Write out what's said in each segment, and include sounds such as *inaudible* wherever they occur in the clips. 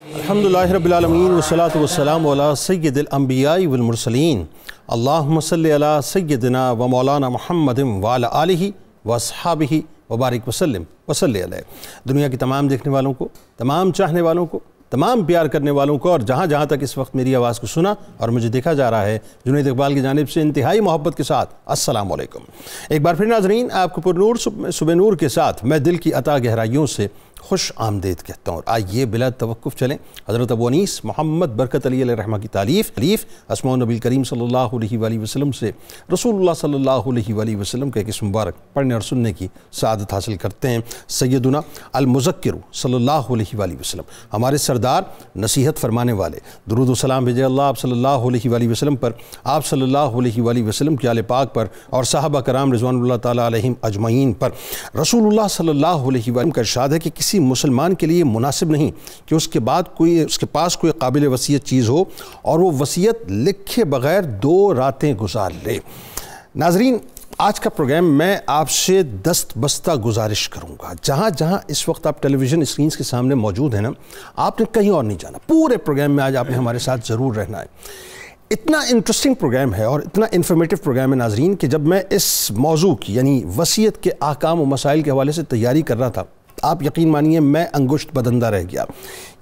अलहमदिल्लाबीआलमीन वसलात वसलाम सैदिलम्बियाई वमरसलिन अल्लामसल सैदिना व मौलाना महमद वाल ही वबारिक वसलम वसल दुनिया के तमाम देखने वालों को तमाम चाहने वालों को तमाम प्यार करने वालों को और जहाँ जहाँ तक इस वक्त मेरी आवाज़ को सुना और मुझे देखा जा रहा है जुनेद इकबाल की जानब से इंतहाई मोहब्बत के साथ अस्सलाम एक बार फिर नाजरीन आपको पुरनूर सुबह नूर के साथ मैं दिल की अता गहराइयों से खुश आमदेद कहता हूँ और आइए बिला तवक़ चलें हज़रत अबू अनीस मोहम्मद बरकत अली रहम की तारीफ़ तारीफ़ असमा नबी करीम सल्ला वसलम से रसूल सल्ला वसलम के किस मुबारक पढ़ने और सुनने की सदत हासिल करते हैं सैदुना अलमुज़क्र सल्ला वसलम हमारे सरदार नसीहत फरमाने वाले दरुद भेज भेजे अल्लाह सल्ला वसलम पर आप सल्ला वसलम के आल पाक पर और साहबा कराम रजवान तजमैन पर रसूल सल्ला वसलम का इर्शाद है कि किसी किसी मुसलमान के लिए मुनासिब नहीं कि उसके बाद कोई उसके पास कोई काबिल वसीयत चीज़ हो और वो वसीयत लिखे बग़ैर दो रातें गुजार ले नाजरीन आज का प्रोग्राम मैं आपसे दस्त बस्ता गुजारिश करूंगा जहां जहां इस वक्त आप टेलीविज़न स्क्रीन के सामने मौजूद हैं ना आपने कहीं और नहीं जाना पूरे प्रोग्राम में आज आपने हमारे साथ ज़रूर रहना है इतना इंटरेस्टिंग प्रोग्राम है और इतना इन्फॉर्मेटिव प्रोग्राम है नाजरीन कि जब मैं इस मौजू की यानी वसीयत के आकाम व मसाइल के हवाले से तैयारी कर रहा था आप यकीन मानिए मैं अंगुष्ट बदंदा रह गया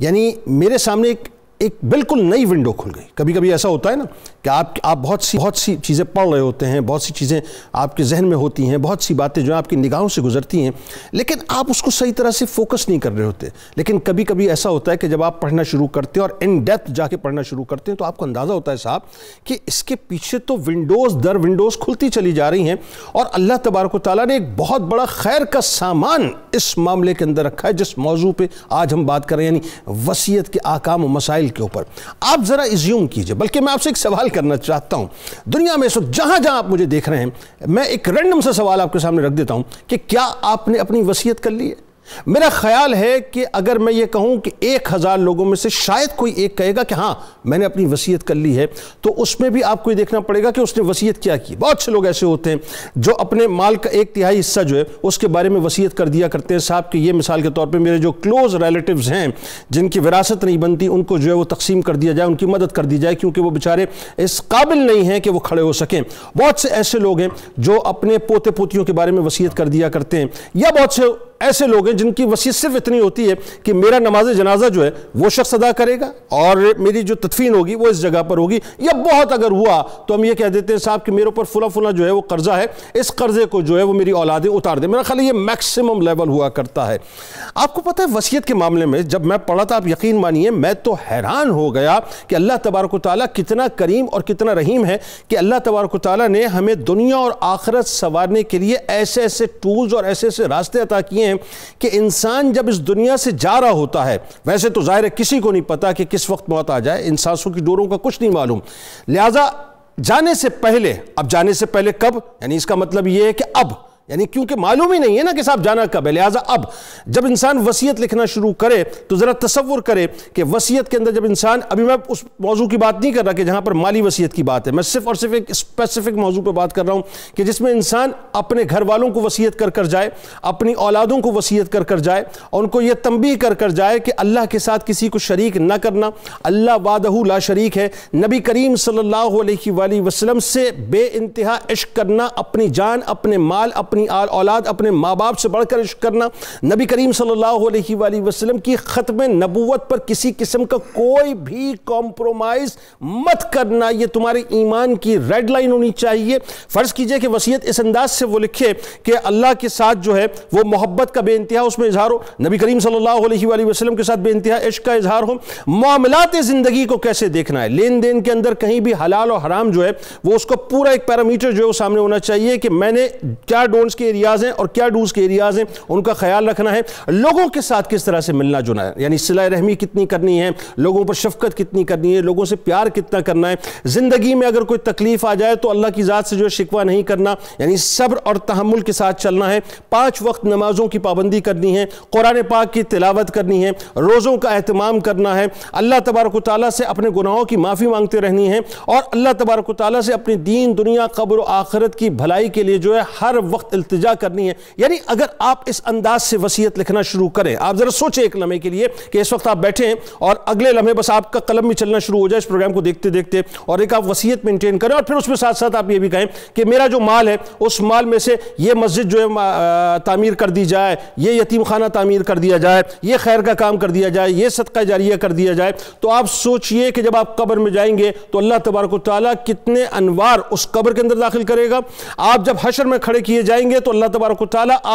यानी मेरे सामने एक एक बिल्कुल नई विंडो खुल गई कभी कभी ऐसा होता है ना कि आप आप बहुत सी बहुत सी चीज़ें पढ़ रहे होते हैं बहुत सी चीज़ें आपके जहन में होती हैं बहुत सी बातें जो आपकी निगाहों से गुजरती हैं लेकिन आप उसको सही तरह से फोकस नहीं कर रहे होते लेकिन कभी कभी ऐसा होता है कि जब आप पढ़ना शुरू करते हैं और इन डेप्थ जाके पढ़ना शुरू करते हैं तो आपको अंदाज़ा होता है साहब कि इसके पीछे तो विंडोज़ दर विंडोज़ खुलती चली जा रही हैं और अल्लाह तबारक ताली ने एक बहुत बड़ा खैर का सामान इस मामले के अंदर रखा है जिस मौजू पर आज हम बात करें यानी वसीयत के आकाम मसाइल इसराइल के ऊपर आप ज़रा इज्यूम कीजिए बल्कि मैं आपसे एक सवाल करना चाहता हूँ दुनिया में इस वक्त जहाँ जहाँ आप मुझे देख रहे हैं मैं एक रैंडम सा सवाल आपके सामने रख देता हूँ कि क्या आपने अपनी वसीयत कर ली है मेरा ख्याल है कि अगर मैं ये कहूँ कि एक हज़ार लोगों में से शायद कोई एक कहेगा कि हाँ मैंने अपनी वसीयत कर ली है तो उसमें भी आपको ये देखना पड़ेगा कि उसने वसीयत क्या की बहुत से लोग ऐसे होते हैं जो अपने माल का एक तिहाई हिस्सा जो है उसके बारे में वसीयत कर दिया करते हैं साहब कि ये मिसाल के तौर पर मेरे जो क्लोज़ रिलेटिव हैं जिनकी विरासत नहीं बनती उनको जो है वो तकसीम कर दिया जाए उनकी मदद कर दी जाए क्योंकि वो बेचारे इस काबिल नहीं हैं कि वो खड़े हो सकें बहुत से ऐसे लोग हैं जो अपने पोते पोतियों के बारे में वसीयत कर दिया करते हैं या बहुत से ऐसे लोग हैं जिनकी वसीयत सिर्फ इतनी होती है कि मेरा नमाज जनाजा जो है वो शख्स अदा करेगा और मेरी जो तदफीन होगी वो इस जगह पर होगी या बहुत अगर हुआ तो हम ये कह देते हैं साहब कि मेरे ऊपर फुला फुला जो है वो कर्जा है इस कर्जे को जो है वो मेरी औलादें उतार दें मेरा ख्याल ये मैक्सिमम लेवल हुआ करता है आपको पता है वसीयत के मामले में जब मैं पढ़ा था आप यकीन मानिए मैं तो हैरान हो गया कि अल्लाह तबारक ताली कितना करीम और कितना रहीम है कि अल्लाह तबारक ताली ने हमें दुनिया और आखरत संवारने के लिए ऐसे ऐसे टूल्स और ऐसे ऐसे रास्ते अता किए हैं कि इंसान जब इस दुनिया से जा रहा होता है वैसे तो ज़ाहिर है किसी को नहीं पता कि किस वक्त मौत आ जाए इन सांसों की डोरों का कुछ नहीं मालूम लिहाजा जाने से पहले अब जाने से पहले कब यानी इसका मतलब ये है कि अब यानी क्योंकि मालूम ही नहीं है ना कि साहब जाना कब है लिहाजा अब जब इंसान वसीयत लिखना शुरू करे तो ज़रा तस्वुर करे कि वसीयत के अंदर जब इंसान अभी मैं उस मौजू की बात नहीं कर रहा कि जहाँ पर माली वसीयत की बात है मैं सिर्फ और सिर्फ एक स्पेसिफिक मौजू पर बात कर रहा हूँ कि जिसमें इंसान अपने घर वालों को वसीयत कर कर जाए अपनी औलादों को वसीयत कर कर जाए और उनको यह तंबी कर कर जाए कि अल्लाह के साथ किसी को शरीक न करना अल्लाह वादहू ला शरीक है नबी करीम सल्ला वसलम से बे इंतहा इश्क करना अपनी जान अपने माल अपने अपनी आल औलाद अपने माँ बाप से बढ़कर इश्क करना नबी करीम सल्लल्लाहु अलैहि वसल्लम की ख़त्म नबूवत पर किसी किस्म का कोई भी कॉम्प्रोमाइज़ मत करना ये तुम्हारे ईमान की रेड लाइन होनी चाहिए फ़र्ज़ कीजिए कि वसीयत इस अंदाज से वो लिखे कि अल्लाह के साथ जो है वो मोहब्बत का बेानतहा उसमें इजहार हो नबी करीम सल्लल्लाहु अलैहि वसल्लम के साथ बेानतहा इश्क का इजहार हो मामलात ज़िंदगी को कैसे देखना है लेन देन के अंदर कहीं भी हलाल और हराम जो है वो उसको पूरा एक पैरामीटर जो है वो सामने होना चाहिए कि मैंने क्या डोन टॉलरेंस के एरियाज़ हैं और क्या डूज के एरियाज़ हैं उनका ख्याल रखना है लोगों के साथ किस तरह से मिलना जुलना है यानी सिलाई रहमी कितनी करनी है लोगों पर शफकत कितनी करनी है लोगों से प्यार कितना करना है ज़िंदगी में अगर कोई तकलीफ़ आ जाए तो अल्लाह की ज़ात से जो है शिकवा नहीं करना यानी सब्र और तहमुल के साथ चलना है पाँच वक्त नमाज़ों की पाबंदी करनी है कुरान पाक की तिलावत करनी है रोज़ों का अहतमाम करना है अल्लाह तबारक ताली से अपने गुनाहों की माफ़ी मांगते रहनी है और अल्लाह तबारक ताली से अपनी दीन दुनिया कब्र आखरत की भलाई के लिए जो है हर वक्त बहुत अल्तजा करनी है यानी अगर आप इस अंदाज से वसीयत लिखना शुरू करें आप ज़रा सोचें एक लम्हे के लिए कि इस वक्त आप बैठे हैं और अगले लम्हे बस आपका कलम भी चलना शुरू हो जाए इस प्रोग्राम को देखते देखते और एक आप वसीयत मेंटेन करें और फिर उसमें साथ साथ आप ये भी कहें कि मेरा जो माल है उस माल में से ये मस्जिद जो है तामीर कर दी जाए ये यतीम खाना तामीर कर दिया जाए ये खैर का काम कर दिया जाए ये सदका जारिया कर दिया जाए तो आप सोचिए कि जब आप कब्र में जाएंगे तो अल्लाह तबारक ताली कितने अनवार उस कब्र के अंदर दाखिल करेगा आप जब हशर में खड़े किए जाए जाएंगे तो अल्लाह तबारक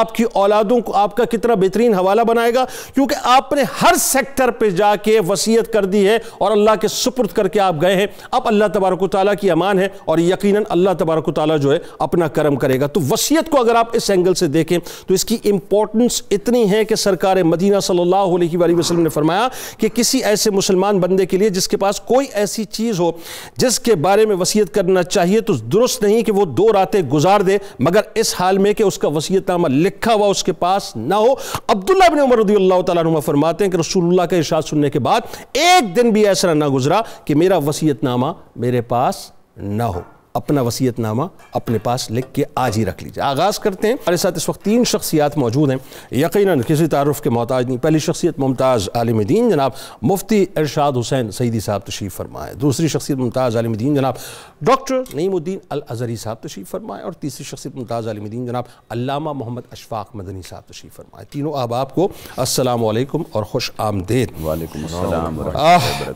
आपकी औलादों को आपका कितना बेहतरीन हवाला बनाएगा क्योंकि आपने हर सेक्टर पर जाके वसीयत कर दी है और अल्लाह के सुपुर्द करके आप गए हैं अब अल्लाह तबारक ताली की अमान है और यकीन अल्लाह तबारक ताली जो है अपना कर्म करेगा तो वसीयत को अगर आप इस एंगल से देखें तो इसकी इंपॉर्टेंस इतनी है कि सरकार मदीना सल्लल्लाहु अलैहि वसल्लम ने फरमाया कि किसी ऐसे मुसलमान बंदे के लिए जिसके पास कोई ऐसी चीज़ हो जिसके बारे में वसीयत करना चाहिए तो दुरुस्त नहीं कि वो दो रातें गुजार दे मगर इस हाल हाल में कि उसका वसीयतनामा लिखा हुआ उसके पास ना हो अब्दुल्ला बिन उमर रदी अल्लाह फरमाते हैं कि रसूलुल्लाह का इशाद सुनने के बाद एक दिन भी ऐसा ना गुजरा कि मेरा वसीयतनामा मेरे पास ना हो अपना वसीयतनामा अपने पास लिख के आज ही रख लीजिए आगाज़ करते हैं हमारे साथ इस वक्त तीन शख्सियात मौजूद हैं यकीन किसी तारफ़ के मोहताज नहीं पहली शख्सियत मुमताज़ आलम दीन जनाब मुफ्ती इरशाद हुसैन सईदी साहब तशीफ़ फरमाए दूसरी शख्सियत मुमताज़ आलम दीन जनाब डॉक्टर नईमुद्दीन अजहरी साहब तशीफ़ फरमाए और तीसरी शख्सियत मुमताज़ आलम दीन जनाब अलामा मोहम्मद अशफाक मदनी साहब तशरीफ़ फरमाए तीनों अहबाब को असलकम और खुश आमदेद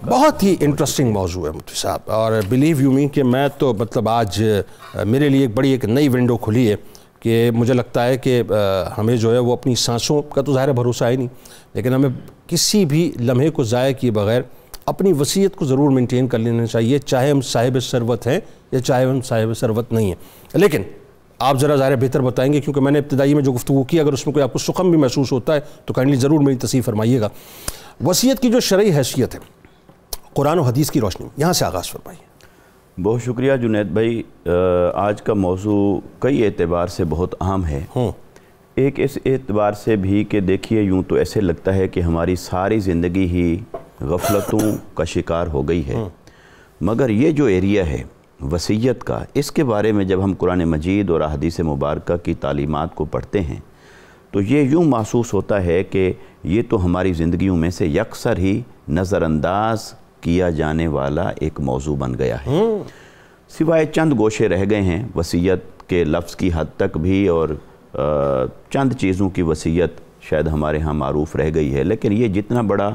बहुत ही इंटरेस्टिंग मौजू है मुफ्ती साहब और बिलीव यू मी कि मैं तो मतलब अब आज मेरे लिए एक बड़ी एक नई विंडो खुली है कि मुझे लगता है कि हमें जो है वो अपनी सांसों का तो ज़ाहिर भरोसा ही नहीं लेकिन हमें किसी भी लम्हे को ज़ाय किए बगैर अपनी वसीयत को ज़रूर मेंटेन कर लेना चाहिए चाहे हम साहिब सरवत हैं या चाहे हम साहिब सरवत नहीं हैं लेकिन आप ज़रा ज़ाहिर बेहतर बताएंगे क्योंकि मैंने इब्तदाई में जो गुफ्तु की अगर उसमें कोई आपको सुखम भी महसूस होता है तो काइंडली ज़रूर मेरी तस्वीर फरमाइएगा वसीयत की जो शर्य हैसियत है कुरान और हदीस की रोशनी यहाँ से आगाज़ फरमाइए बहुत शुक्रिया जुनेद भाई आज का मौजू कई एतबार से बहुत अहम है हम्म। एक इस एतबार से भी कि देखिए यूँ तो ऐसे लगता है कि हमारी सारी ज़िंदगी ही गफलतों का शिकार हो गई है हम्म। मगर ये जो एरिया है वसीयत का इसके बारे में जब हम कुरान मजीद और अहदीस मुबारक की तालीमत को पढ़ते हैं तो ये यूँ महसूस होता है कि ये तो हमारी ज़िंदगी में से यकसर ही नज़रअंदाज किया जाने वाला एक मौजू बन गया है हम्म। सिवाय चंद गोशे रह गए हैं वसीयत के लफ्ज़ की हद तक भी और चंद चीज़ों की वसीयत शायद हमारे यहाँ मरूफ़ रह गई है लेकिन ये जितना बड़ा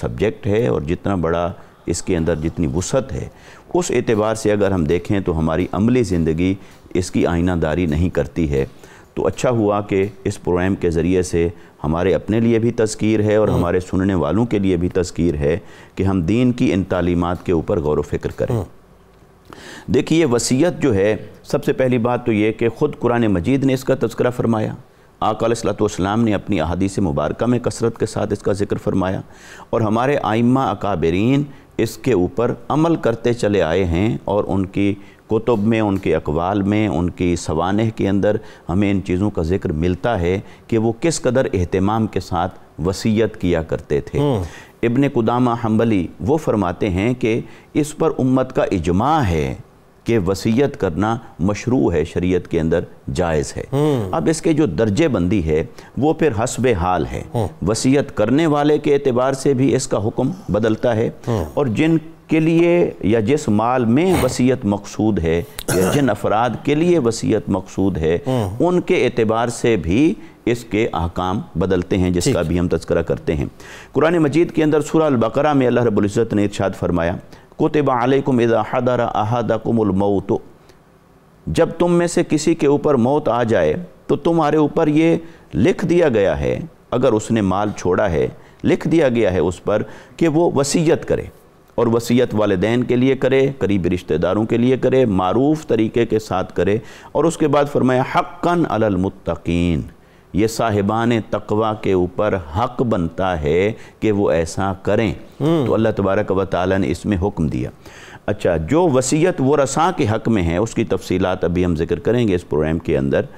सब्जेक्ट है और जितना बड़ा इसके अंदर जितनी वसत है उस एतबार से अगर हम देखें तो हमारी अमली ज़िंदगी इसकी आइनादारी नहीं करती है तो अच्छा हुआ कि इस प्रोग्राम के ज़रिए से हमारे अपने लिए भी तस्कीर है और हम्म। हमारे सुनने वालों के लिए भी तस्कीर है कि हम दीन की इन तालीमत के ऊपर गौर वफ़िक्र करें हम्म। देखिए वसीयत जो है सबसे पहली बात तो ये कि ख़ुद कुरान मजीद ने इसका तस्करा फरमाया आकलतम ने अपनी अहादीस मुबारक में कसरत के साथ इसका जिक्र फरमाया और हमारे आइम्मा अकाबरीन इसके ऊपर अमल करते चले आए हैं और उनकी कुतुब में उनके अकवाल में उनकी सवानह के अंदर हमें इन चीज़ों का जिक्र मिलता है कि वो किस कदर अहतमाम के साथ वसीयत किया करते थे हम्म। इबन कुदामा हम्बली वो फरमाते हैं कि इस पर उम्मत का इजमा है कि वसीयत करना मशरू है शरीयत के अंदर जायज़ है हम्म। अब इसके जो दर्जे बंदी है वो फिर हसब हाल है हम्म। वसीयत करने वाले के अतबार से भी इसका हुक्म बदलता है और जिन के लिए या जिस माल में वसीयत मकसूद है या जिन अफराद के लिए वसीयत मकसूद है हम्म। उनके एतबार से भी इसके अहकाम बदलते हैं जिसका भी हम तस्करा करते हैं कुरान मजीद के अंदर सूरह बकरा में अल्लाह रबुल्ज़त ने इर्शाद फरमाया कुतबा अलैकुम इज़ा हदर जब तुम में से किसी के ऊपर मौत आ जाए तो तुम्हारे ऊपर ये लिख दिया गया है अगर उसने माल छोड़ा है लिख दिया गया है उस पर कि वो वसीयत करे और वसीयत वालदेन के लिए करे क़रीबी रिश्तेदारों के लिए करे मरूफ़ तरीके के साथ करे और उसके बाद फरमाया हक़न अलमुत्तकीन ये साहिबान तकवा के ऊपर हक बनता है कि वो ऐसा करें हम्म। तो अल्लाह तबारक व ताली ने इसमें हुक्म दिया अच्छा जो वसीयत वो रसा के हक़ में है उसकी तफसीलात अभी हम जिक्र करेंगे इस प्रोग्राम के अंदर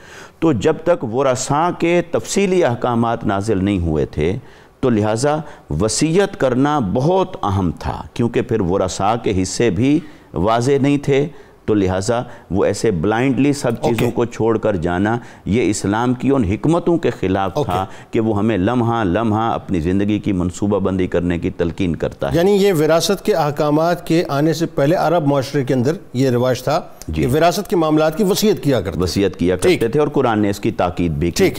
तो जब तक वो रसा के तफसीली अहकाम नाजिल नहीं हुए थे तो लिहाजा वसीयत करना बहुत अहम था क्योंकि फिर वसा के हिस्से भी वाज नहीं थे तो लिहाजा वो ऐसे ब्लाइंडली सब चीज़ों को छोड़कर जाना ये इस्लाम की उन हमतों के ख़िलाफ़ था कि वो हमें लम्हा लम्हा अपनी ज़िंदगी की मनसूबाबंदी करने की तलकिन करता है यानी ये विरासत के अहकाम के आने से पहले अरब माशरे के अंदर ये रिवाज था कि विरासत के मामला की वसीयत किया कर वसीयत किया करते थे और कुरान ने इसकी ताकीद भी की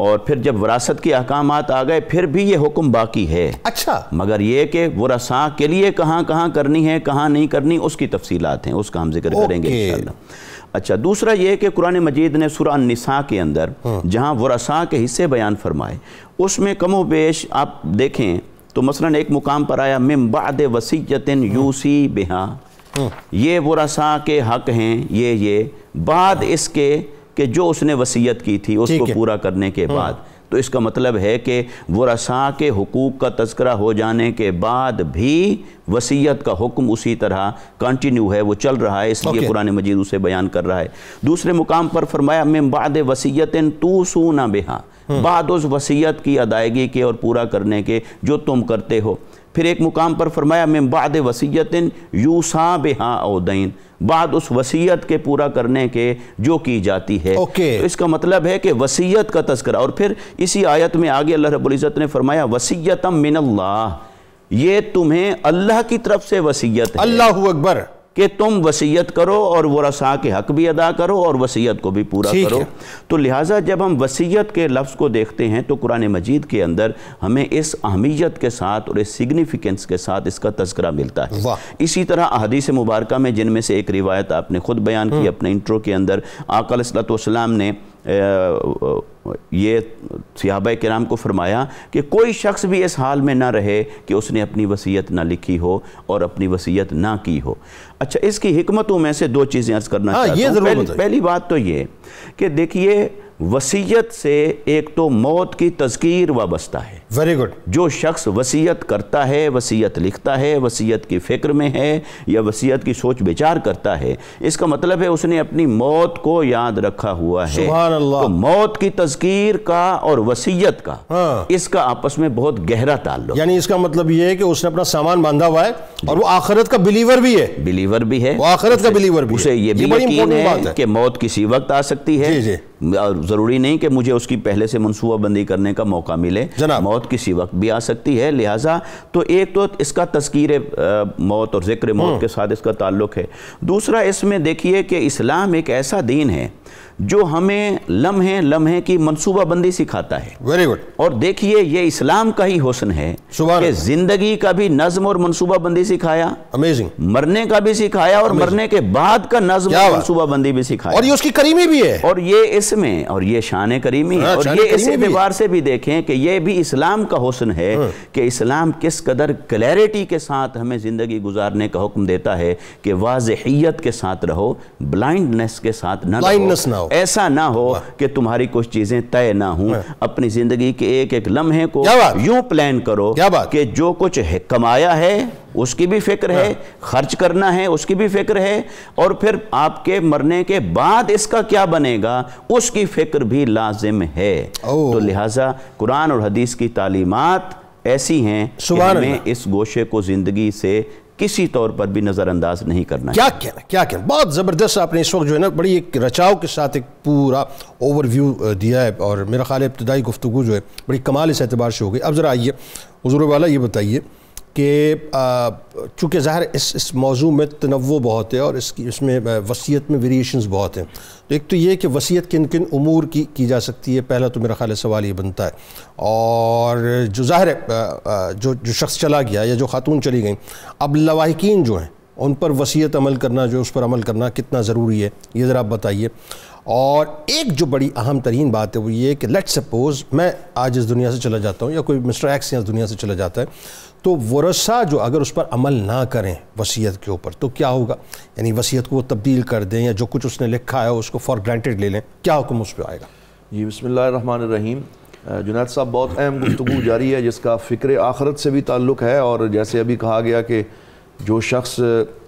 और फिर जब वरासत के अहकाम आ गए फिर भी ये हुक्म बाकी है अच्छा मगर ये कि वसा के लिए कहाँ कहाँ करनी है कहाँ नहीं करनी उसकी तफसीलात हैं उसका हम जिक्र करेंगे अच्छा दूसरा ये कि कुरान मजीद ने सुरा निसा के अंदर हाँ। जहाँ वसा के हिस्से बयान फरमाए उसमें कमो बेश आप देखें तो मसला एक मुकाम पर आया मिम्बाद वसीयतिन हाँ। यूसी बेहा हाँ। ये वसा के हक हैं ये ये बाद इसके कि जो उसने वसीयत की थी उसको पूरा करने के हाँ। बाद तो इसका मतलब है कि वसा के हकूक़ का तस्करा हो जाने के बाद भी वसीयत का हुक्म उसी तरह कंटिन्यू है वो चल रहा है इसलिए okay. कुरान मजीद उसे बयान कर रहा है दूसरे मुकाम पर फरमाया मैं बाद वसीयत तू सू ना बेहा हम्म। बाद उस वसीयत की अदायगी के और पूरा करने के जो तुम करते हो फिर एक मुकाम पर फरमाया मैं बाद वसीयतिन यूसा बेहा उदैन बाद उस वसीयत के पूरा करने के जो की जाती है okay. तो इसका मतलब है कि वसीयत का तस्करा और फिर इसी आयत में आगे अल्लाह रबुल्ज़त ने फरमाया वसीयतम मिनल्ला ये तुम्हें अल्लाह की तरफ से वसीयत है अल्लाह अकबर कि तुम वसीयत करो और वसा के हक भी अदा करो और वसीयत को भी पूरा करो तो लिहाजा जब हम वसीयत के लफ्ज़ को देखते हैं तो कुरान मजीद के अंदर हमें इस अहमियत के साथ और इस सिग्निफिकेंस के साथ इसका तस्करा मिलता है इसी तरह अहदीस मुबारक में जिनमें से एक रिवायत आपने खुद बयान की हम्म। अपने इंट्रो के अंदर आकल सलाम ने ये सिहाबा कराम को फरमाया कि कोई शख्स भी इस हाल में ना रहे कि उसने अपनी वसीयत ना लिखी हो और अपनी वसीयत ना की हो अच्छा इसकी हमतों में से दो चीज़ें अर्ज़ करना हाँ, ये पहली, पहली बात तो ये कि देखिए वसीयत से एक तो मौत की तस्कीर वाबस्ता है वेरी गुड जो शख्स वसीयत करता है वसीयत लिखता है वसीयत की फ़िक्र में है या वसीयत की सोच विचार करता है इसका मतलब है उसने अपनी मौत को याद रखा हुआ है तो मौत की तस्कीर का और वसीयत का हाँ। इसका आपस में बहुत गहरा ताल्लुक यानी इसका मतलब यह है कि उसने अपना सामान बांधा हुआ है और वो आखिरत का बिलीवर भी है बिलीवर भी है वो आखिरत का बिलीवर भी उसे ये भी यकीन है कि मौत किसी वक्त आ सकती है ज़रूरी नहीं कि मुझे उसकी पहले से मनसूबाबंदी करने का मौका मिले मौत किसी वक्त भी आ सकती है लिहाजा तो एक तो इसका तस्कीर मौत और ज़िक्र मौत हम्म। के साथ इसका ताल्लुक है दूसरा इसमें देखिए कि इस्लाम एक ऐसा दीन है जो हमें लम्हे लम्हे की मनसूबाबंदी सिखाता है वेरी गुड और देखिए ये इस्लाम का ही हुसन है कि जिंदगी का भी नज्म और मनसूबाबंदी सिखाया अमेजिंग मरने का भी सिखाया और Amazing. मरने के बाद का नज्म और मनसूबाबंदी भी सिखाया और ये उसकी करीमी भी है और ये इसमें और ये शान करीमी है हाँ, और ये इस एतबार से भी देखें कि ये भी इस्लाम का हुसन है हाँ। कि इस्लाम किस कदर क्लैरिटी के साथ हमें ज़िंदगी गुजारने का हुक्म देता है कि वाजहियत के साथ रहो ब्लाइंडनेस के साथ ना ब्लाइंडनेस ना हो ऐसा ना हो कि तुम्हारी कुछ चीजें तय ना हो हाँ। अपनी जिंदगी के एक एक लम्हे को यूं प्लान करो कि जो कुछ कमाया है उसकी भी फिक्र है हाँ। खर्च करना है उसकी भी फिक्र है और फिर आपके मरने के बाद इसका क्या बनेगा उसकी फिक्र भी लाजिम है तो लिहाजा कुरान और हदीस की तालीमत ऐसी हैं कि हमें इस गोशे को ज़िंदगी से किसी तौर पर भी नज़रअंदाज नहीं करना क्या कहना क्या कहना बहुत ज़बरदस्त आपने इस वक्त जो है ना बड़ी एक रचाव के साथ एक पूरा ओवरव्यू दिया है और मेरा ख्याल इब्तदाई गुफ्तु जो है बड़ी कमाल इस एतबार से हो गई अब ज़रा आइए हजूर वाला ये बताइए कि चूँकि ज़ाहिर इस इस मौजू में तनवो बहुत है और इसकी इसमें वसीयत में वेरिएशन बहुत हैं तो एक तो ये कि वसीयत किन किन अमूर की की जा सकती है पहला तो मेरा ख्याल सवाल ये बनता है और जो ज़ाहिर जो जो शख्स चला गया या जो खातून चली गई अब लवाकिन जो हैं उन पर वसीयत अमल करना जो उस पर अमल करना कितना ज़रूरी है ये ज़रा आप बताइए और एक जो बड़ी अहम तरीन बात है वो ये कि लेट सपोज़ मैं आज इस दुनिया से चला जाता हूँ या कोई मिस्टर एक्स यहाँ दुनिया से चला जाता है तो वरसा जो अगर उस पर अमल ना करें वसीयत के ऊपर तो क्या होगा यानी वसीयत को वो तब्दील कर दें या जो कुछ उसने लिखा है उसको फॉर ग्रांटेड ले लें क्या हुक्म उस पर आएगा जी बसमिल्ल रहीम जुनाद साहब बहुत अहम गुफ्तु जारी है जिसका फ़िक्र आखरत से भी ताल्लुक़ है और जैसे अभी कहा गया कि जो शख्स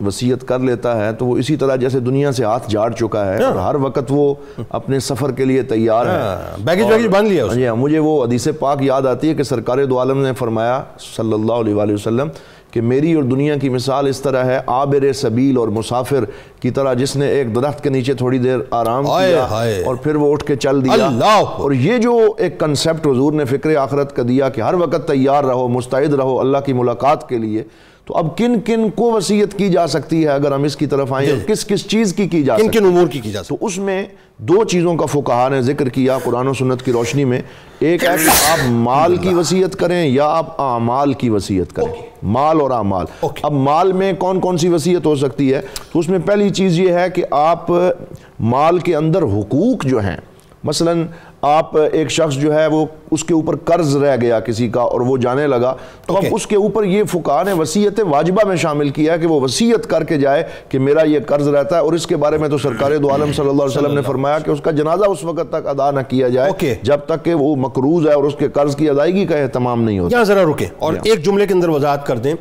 वसीयत कर लेता है तो वो इसी तरह जैसे दुनिया से हाथ झाड़ चुका है हाँ। और हर वक्त वो अपने सफ़र के लिए तैयार है बैगेज हाँ, बैगेज बांध लिया हाँ जी हाँ मुझे वो अदीसे पाक याद आती है कि सरकार दो आलम ने फरमाया सल्लल्लाहु अलैहि वसल्लम कि मेरी और दुनिया की मिसाल इस तरह है आबिर सबील और मुसाफिर की तरह जिसने एक दरख्त के नीचे थोड़ी देर आराम किया और फिर वो उठ के चल दिया और ये जो एक कंसेप्ट हजूर ने फ़िक्र आखरत का दिया कि हर वक्त तैयार रहो मुस्तैद रहो अल्लाह की मुलाकात के लिए तो अब किन किन को वसीयत की जा सकती है अगर हम इसकी तरफ आए किस किस चीज़ की की जा किन किन उमूर की की जा तो उसमें दो चीज़ों का फुकाहा ने जिक्र किया कुरान सुन्नत की रोशनी में एक है कि आप माल की वसीयत करें या आप आमाल की वसीयत करें माल और आमाल अब माल में कौन कौन सी वसीयत हो सकती है तो उसमें पहली चीज़ ये है कि आप माल के अंदर हकूक़ जो हैं मसलन आप एक शख्स जो है वो उसके ऊपर कर्ज रह गया किसी का और वो जाने लगा तो okay. अब उसके ऊपर ये फुका ने वसीयत वाजिबा में शामिल किया है कि वो वसीयत करके जाए कि मेरा ये कर्ज रहता है और इसके बारे में तो सरकार दो आलम सल्लल्लाहु अलैहि वसल्लम ने फरमाया कि उसका जनाजा उस वक्त तक अदा ना किया जाए okay. जब तक कि वो मकरूज है और उसके कर्ज की अदायगी का एहतमाम नहीं होता ज़रा रुके और एक जुमले के अंदर वजाहत कर दें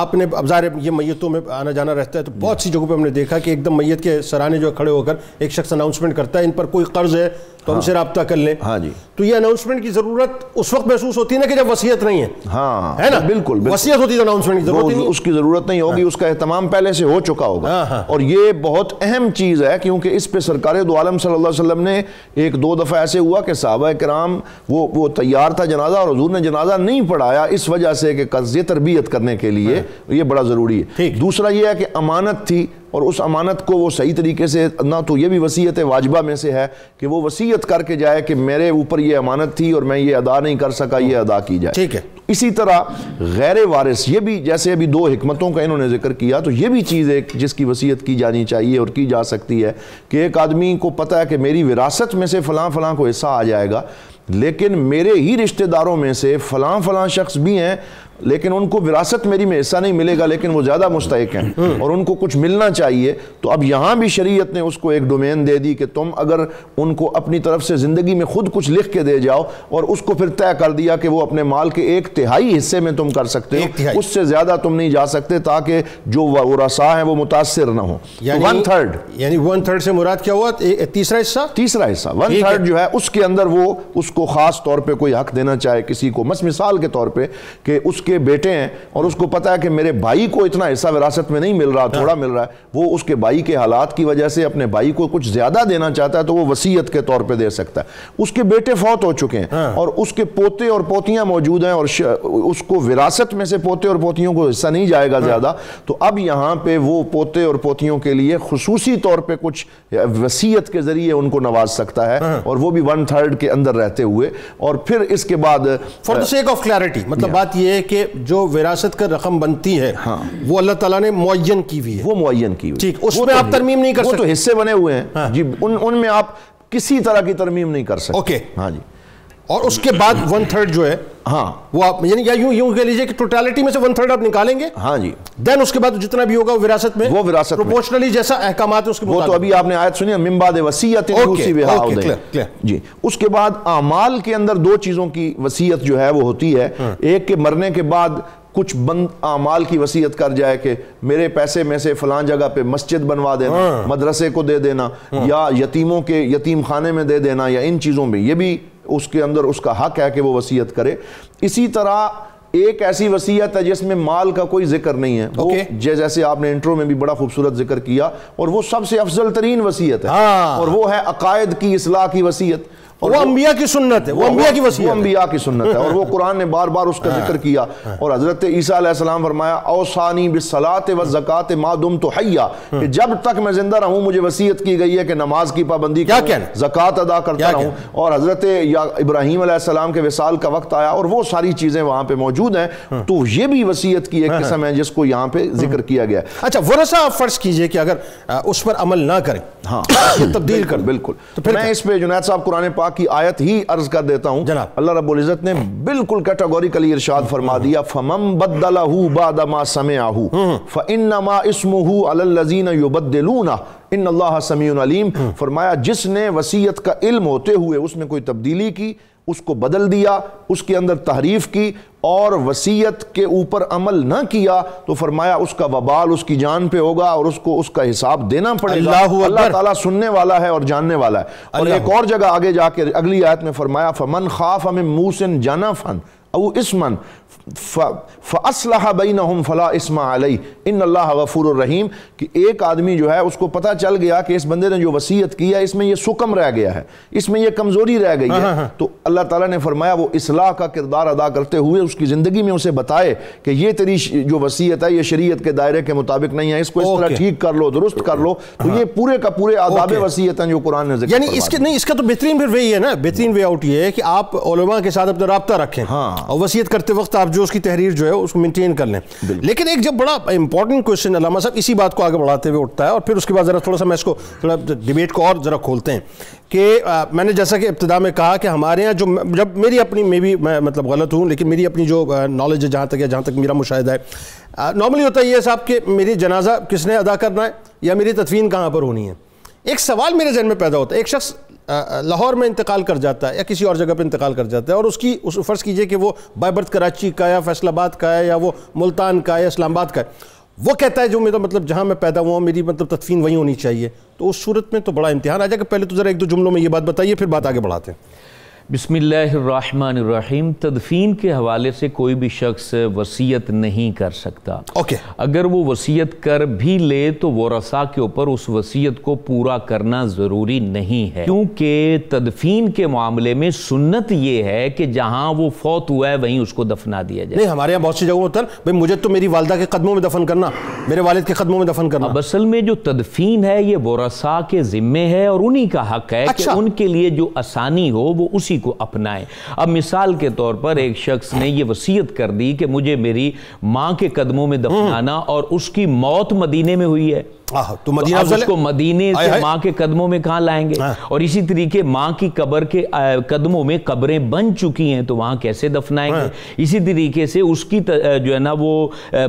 आपने अब ज़ाहिर ये मैयतों में आना जाना रहता है तो बहुत सी जगहों पर हमने देखा कि एकदम मैत के सराहने जो खड़े होकर एक शख्स अनाउंसमेंट करता है इन पर कोई कर्ज है तो हाँ. हमसे रबता कर लें हाँ जी तो ये अनाउंसमेंट की ज़रूरत जरूरत उस वक्त महसूस होती है ना कि जब वसीयत नहीं है हाँ है ना बिल्कुल, बिल्कुल। वसीयत होती है अनाउंसमेंट की जरूरत नहीं उसकी जरूरत नहीं होगी हाँ। उसका एहतमाम पहले से हो चुका होगा हाँ, हाँ। और ये बहुत अहम चीज है क्योंकि इस पे सरकार दो आलम सल्लल्लाहु अलैहि वसल्लम ने एक दो दफा ऐसे हुआ कि सहाबा कराम वो वो तैयार था जनाजा और हजूर ने जनाजा नहीं पढ़ाया इस वजह से कि कर्ज तरबियत करने के लिए हाँ। ये बड़ा जरूरी है दूसरा यह है कि अमानत थी और उस अमानत को वो सही तरीके से ना तो ये भी वसीयत वाजबा में से है कि वो वसीयत करके जाए कि मेरे ऊपर ये अमानत थी और मैं ये अदा नहीं कर सका ये अदा की जाए ठीक है इसी तरह गैर वारिस ये भी जैसे अभी दो हमतों का इन्होंने जिक्र किया तो ये भी चीज़ एक जिसकी वसीयत की जानी चाहिए और की जा सकती है कि एक आदमी को पता है कि मेरी विरासत में से फलां फलां को हिस्सा आ जाएगा लेकिन मेरे ही रिश्तेदारों में से फलां फलां शख्स भी हैं लेकिन उनको विरासत मेरी में ऐसा नहीं मिलेगा लेकिन वो ज़्यादा मुस्तक हैं हम्म। और उनको कुछ मिलना चाहिए तो अब यहाँ भी शरीयत ने उसको एक डोमेन दे दी कि तुम अगर उनको अपनी तरफ से ज़िंदगी में ख़ुद कुछ लिख के दे जाओ और उसको फिर तय कर दिया कि वो अपने माल के एक तिहाई हिस्से में तुम कर सकते हो उससे ज़्यादा तुम नहीं जा सकते ताकि जो वसा हैं वो मुतासर ना हो वन तो थर्ड यानी वन थर्ड से मुराद क्या हुआ तीसरा हिस्सा तीसरा हिस्सा वन थर्ड जो है उसके अंदर वो उसको ख़ास तौर पर कोई हक देना चाहे किसी को मस मिसाल के तौर पर कि उसके उसके बेटे हैं और उसको पता है कि मेरे भाई को इतना हिस्सा विरासत में नहीं मिल रहा हाँ। थोड़ा मिल रहा है वो उसके भाई के हालात की वजह से अपने भाई को कुछ ज्यादा देना चाहता है तो वो वसीयत के तौर पर दे सकता है उसके बेटे फौत हो चुके हैं हाँ। और उसके पोते और पोतियां मौजूद हैं और उसको विरासत में से पोते और पोतियों को हिस्सा नहीं जाएगा हाँ। ज्यादा तो अब यहाँ पे वो पोते और पोतियों के लिए खसूसी तौर पर कुछ वसीयत के जरिए उनको नवाज सकता है और वो भी वन थर्ड के अंदर रहते हुए और फिर इसके बाद for the sake of clarity मतलब बात यह है कि जो विरासत का रकम बनती है हाँ। वो अल्लाह ताला ने मुन की हुई है वो मुन की हुई उसमें तो आप तरमीम नहीं कर तो सकते हिस्से बने हुए हैं हाँ। जी उनमें आप किसी तरह की तरमीम नहीं कर सकते ओके हाँ जी और उसके बाद वन थर्ड जो है हाँ वो आप यानी या यूं यूं कह लीजिए कि टोटलिटी में से वन थर्ड आप निकालेंगे हाँ जी देन उसके बाद जितना भी होगा वो विरासत में वो विरासत प्रोपोर्शनली जैसा अहकाम है उसके वो तो अभी आपने आयत सुनी मिम्बाद वसीयत ओके, ओके, क्लियर, क्लियर। जी उसके बाद अमाल के अंदर दो चीज़ों की वसीयत जो है वो होती है हाँ। एक के मरने के बाद कुछ बंद आमाल की वसीयत कर जाए कि मेरे पैसे में से फलां जगह पे मस्जिद बनवा देना हाँ। मदरसे को दे देना हाँ। या यतीमों के यतीम खाने में दे देना या इन चीज़ों में ये भी उसके अंदर उसका हक है कि वो वसीयत करे इसी तरह एक ऐसी वसीयत है जिसमें माल का कोई जिक्र नहीं है okay. वो जैसे आपने इंट्रो में भी बड़ा खूबसूरत जिक्र किया और वो सबसे अफजल तरीन वसीयत है हाँ। और वो है अकायद की असलाह की वसीयत वो अंबिया की सुन्नत है वो अंबिया की वसी अंबिया की सुन्नत है और वो कुरान ने बार बार उसका हाँ। जिक्र किया और हज़रत ईसीम फरमाया अवसानी बिसलात व ज़क़़त मादुम तो हया हाँ। कि जब तक मैं ज़िंदा रहूं मुझे वसीयत की गई है कि नमाज की पाबंदी क्या क्या ज़क़़त अदा करता रहूं और हज़रत इब्राहीम के विसाल का वक्त आया और वो सारी चीज़ें वहां पर मौजूद हैं हाँ। तो ये भी वसीयत की एक किस्म है जिसको यहाँ पे जिक्र किया गया अच्छा वरसा फ़र्ज़ कीजिए कि अगर उस पर अमल ना करें हाँ तब्दील कर बिल्कुल तो फिर मैं इस पर जुनायद साहब कुरान पाक की आयत ही अर्ज कर देता हूँ अल्लाह रब्बुल इज़्ज़त ने बिल्कुल कैटेगोरिकली इरशाद फरमा दिया फमम बदलाहू बादमा समय हम्म। फइन्नमा फ़िनमा इसमहू अल्लजीन युबदलूना इन अल्लाह अलीम हम्म। फरमाया जिसने वसीयत का इल्म होते हुए उसमें कोई तब्दीली की उसको बदल दिया उसके अंदर तहरीफ की और वसीयत के ऊपर अमल न किया तो फरमाया उसका वबाल उसकी जान पे होगा और उसको उसका हिसाब देना पड़ेगा अल्लाह ताला सुनने वाला है और जानने वाला है और एक और जगह आगे जाकर अगली आयत में फरमाया फमन खाफ हमें मूसन जाना फन अऊ इसमन फ़सलाह बई नम फ़ला इसमा अलई इन अल्लाह गफूर रहीम कि एक आदमी जो है उसको पता चल गया कि इस बंदे ने जो वसीयत की है इसमें यह सुकम रह गया है इसमें यह कमज़ोरी रह गई है हाँ, हाँ, हाँ। तो अल्लाह ताली ने फरमाया वो इसलाह का किरदार अदा करते हुए उसकी ज़िंदगी में उसे बताए कि ये तेरी जो वसीयत है ये शरीय के दायरे के मुताबिक नहीं है इसको इस तरह ठीक कर लो दुरुस्त कर लो तो ये पूरे का पूरे आदाब वसीयत हैं जो कुरान ने यानी इसके नहीं इसका तो बेहतरीन फिर वही है ना बेहतरीन वे आउट ये है कि आप के साथ अपना रबता रखें और वसीयत करते वक्त आप जो उसकी तहरीर जो है उसको मेनटेन कर लें लेकिन एक जब बड़ा इंपॉर्टेंट क्वेश्चन अलामा साहब इसी बात को आगे बढ़ाते हुए उठता है और फिर उसके बाद ज़रा थोड़ा सा मैं इसको थोड़ा डिबेट को और ज़रा खोलते हैं कि मैंने जैसा कि इब्तदा में कहा कि हमारे यहाँ जो जब मेरी अपनी मे भी मैं मतलब गलत हूँ लेकिन मेरी अपनी जो नॉलेज है जहाँ तक है जहाँ तक मेरा मुशाह है नॉर्मली होता ही है साहब कि मेरी जनाजा किसने अदा करना है या मेरी तदफीन कहाँ पर होनी है एक सवाल मेरे जहन में पैदा होता है एक शख्स लाहौर में इंतकाल कर जाता है या किसी और जगह पर इंतकाल कर जाता है और उसकी उस फ़र्ज़ कीजिए कि वो बाइबर्थ कराची का या फैसलाबाद का है या वो मुल्तान का या इस्लामाबाद का है वो कहता है जो मेरा मतलब जहाँ मैं पैदा हुआ मेरी मतलब तदफीन वहीं होनी चाहिए तो उस सूरत में तो बड़ा इम्तहान आ जाएगा पहले तो ज़रा एक दो जुमलों में ये बात बताइए फिर बात आगे बढ़ाते हैं बिसमीम तदफीन के हवाले से कोई भी शख्स वसीयत नहीं कर सकता ओके okay. अगर वो वसीयत कर भी ले तो वसा के ऊपर उस वसीयत को पूरा करना ज़रूरी नहीं है क्योंकि तदफीन के मामले में सुन्नत ये है कि जहाँ वो फौत हुआ है वहीं उसको दफना दिया जाए नहीं हमारे यहाँ बहुत सी जगहों पर भाई मुझे तो मेरी वालदा के कदमों में दफन करना मेरे वालद के कदमों में दफन करना अब असल में जो तदफीन है ये वसा के ज़िम्मे है और उन्हीं का हक है अच्छा। कि उनके लिए जो आसानी हो वो उसी को अपनाएं अब मिसाल के तौर पर एक शख्स ने यह वसीयत कर दी कि मुझे मेरी मां के कदमों में दफनाना और उसकी मौत मदीने में हुई है हाँ, हाँ, तो मदीना तो उसको मदीने से माँ के कदमों में कहाँ लाएंगे हाँ। और इसी तरीके माँ की कबर के कदमों में कब्रें बन चुकी हैं तो वहां कैसे दफनाएंगे इसी तरीके से उसकी जो है ना वो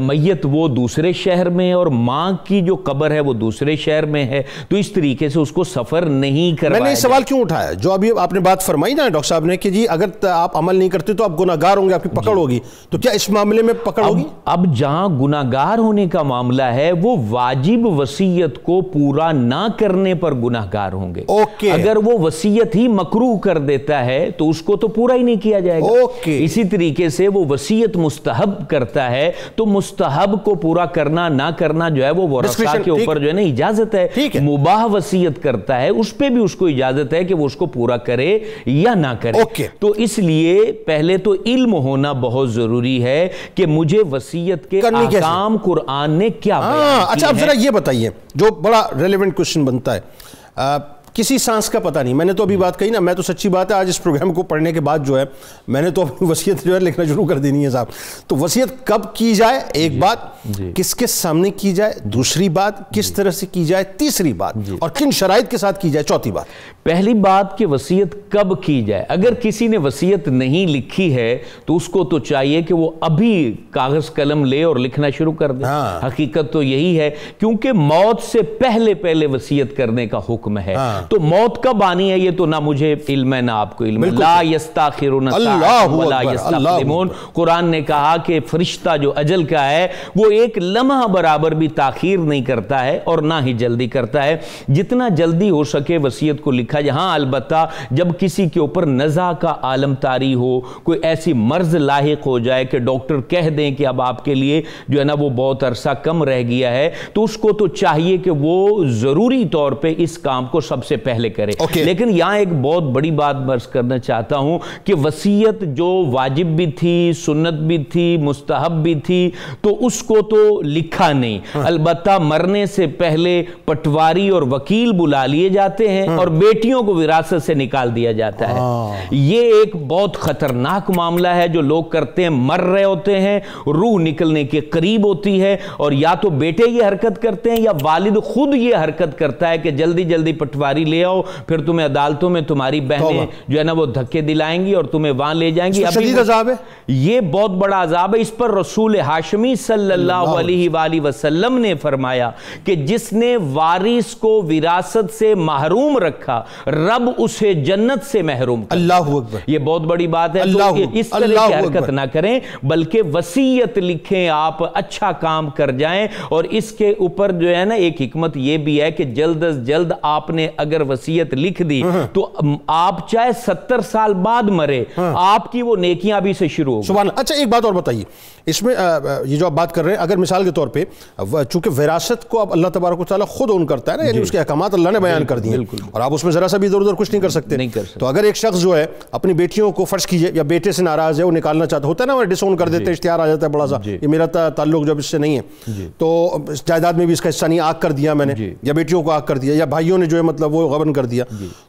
मैय वो दूसरे शहर में और माँ की जो कबर है वो दूसरे शहर में है तो इस तरीके से उसको सफ़र नहीं कर मैंने सवाल क्यों उठाया जो अभी आपने बात फरमाई ना डॉक्टर साहब ने कि जी अगर आप अमल नहीं करते तो आप गुनागार होंगे आपकी पकड़ होगी तो क्या इस मामले में पकड़ होगी अब जहाँ गुनागार होने का मामला है वो वाजिब वसीयत को पूरा ना करने पर गुनाहगार होंगे ओके अगर वो वसीयत ही मकरू कर देता है तो उसको तो पूरा ही नहीं किया जाएगा ओके इसी तरीके से वो वसीयत मुस्तहब करता है तो मुस्तहब को पूरा करना ना करना जो है वो वरसा के ऊपर जो है ना इजाजत है मुबाह वसीयत करता है उस पर भी उसको इजाजत है कि वो उसको पूरा करे या ना करे तो इसलिए पहले तो इल्म होना बहुत जरूरी है कि मुझे वसीयत के काम कुरान ने क्या हाँ, अच्छा आप जरा ये बताइए चाहिए जो बड़ा रेलिवेंट क्वेश्चन बनता है किसी सांस का पता नहीं मैंने तो अभी बात कही ना मैं तो सच्ची बात है आज इस प्रोग्राम को पढ़ने के बाद जो है मैंने तो अपनी वसीयत जो है लिखना शुरू कर देनी है साहब तो वसीयत कब की जाए एक बात किसके सामने की जाए दूसरी बात किस तरह से की जाए तीसरी बात और किन शराइ के साथ की जाए चौथी बात पहली बात कि वसीयत कब की जाए अगर किसी ने वसीयत नहीं लिखी है तो उसको तो चाहिए कि वो अभी कागज कलम ले और लिखना शुरू कर दे हाँ। हकीकत तो यही है क्योंकि मौत से पहले पहले वसीयत करने का हुक्म है हाँ। तो मौत का बानी है ये तो ना मुझे इल्म है ना आपको इल्म ला कुरान ने कहा कि फरिश्ता जो अजल का है वो एक लम्हा बराबर भी ताखीर नहीं करता है और ना ही जल्दी करता है जितना जल्दी हो सके वसीयत को लिखा जाए हाँ अलबत् जब किसी के ऊपर नज़ा का आलम तारी हो कोई ऐसी मर्ज लाक हो जाए कि डॉक्टर कह दें कि अब आपके लिए जो है ना वो बहुत अरसा कम रह गया है तो उसको तो चाहिए कि वो ज़रूरी तौर पर इस काम को सबसे उससे पहले करें okay. लेकिन यहां एक बहुत बड़ी बात मर्ज करना चाहता हूं कि वसीयत जो वाजिब भी थी सुन्नत भी थी मुस्तहब भी थी तो उसको तो लिखा नहीं हाँ। अलबत् मरने से पहले पटवारी और वकील बुला लिए जाते हैं हाँ। और बेटियों को विरासत से निकाल दिया जाता है यह हाँ। ये एक बहुत खतरनाक मामला है जो लोग करते हैं मर रहे होते हैं रूह निकलने के करीब होती है और या तो बेटे ये हरकत करते हैं या वालिद खुद ये हरकत करता है कि जल्दी जल्दी पटवारी गाड़ी ले आओ फिर तुम्हें अदालतों में तुम्हारी बहनें जो है ना वो धक्के दिलाएंगी और तुम्हें वहां ले जाएंगी अभी है ये बहुत बड़ा अजाब है इस पर रसूल हाशमी सल्लल्लाहु वसलम ने फरमाया कि जिसने वारिस को विरासत से महरूम रखा रब उसे जन्नत से महरूम अल्लाह ये बहुत बड़ी बात है तो इस तरह की हरकत ना करें बल्कि वसीयत लिखें आप अच्छा काम कर जाएं और इसके ऊपर जो है ना एक हिकमत यह भी है कि जल्द अज जल्द आपने अगर अगर वसीयत लिख दी हाँ, हाँ। तो आप चाहे सत्तर साल बाद मरे हाँ। आपकी वो नेकियां भी से शुरू हो अच्छा एक बात और बताइए इसमें ये जो आप बात कर रहे हैं अगर मिसाल के तौर पर चूंकि विरासत को अब अल्लाह तबारक खुद ओन करता है ना यानी उसके अहकाम अल्लाह ने बयान कर दिए और आप उसमें ज़रा सा भी इधर उधर कुछ नहीं कर सकते नहीं कर सकते तो अगर एक शख्स जो है अपनी बेटियों को फर्श कीजिए या बेटे से नाराज़ है वो निकालना चाहता होता है ना वो डिसोन कर देते हैं इश्तिहार आ जाता है बड़ा सा ये मेरा ताल्लुक जब इससे नहीं है तो जायदाद में भी इसका हिस्सा नहीं आग कर दिया मैंने या बेटियों को आग कर दिया या भाइयों ने जो है मतलब वो गबन कर दिया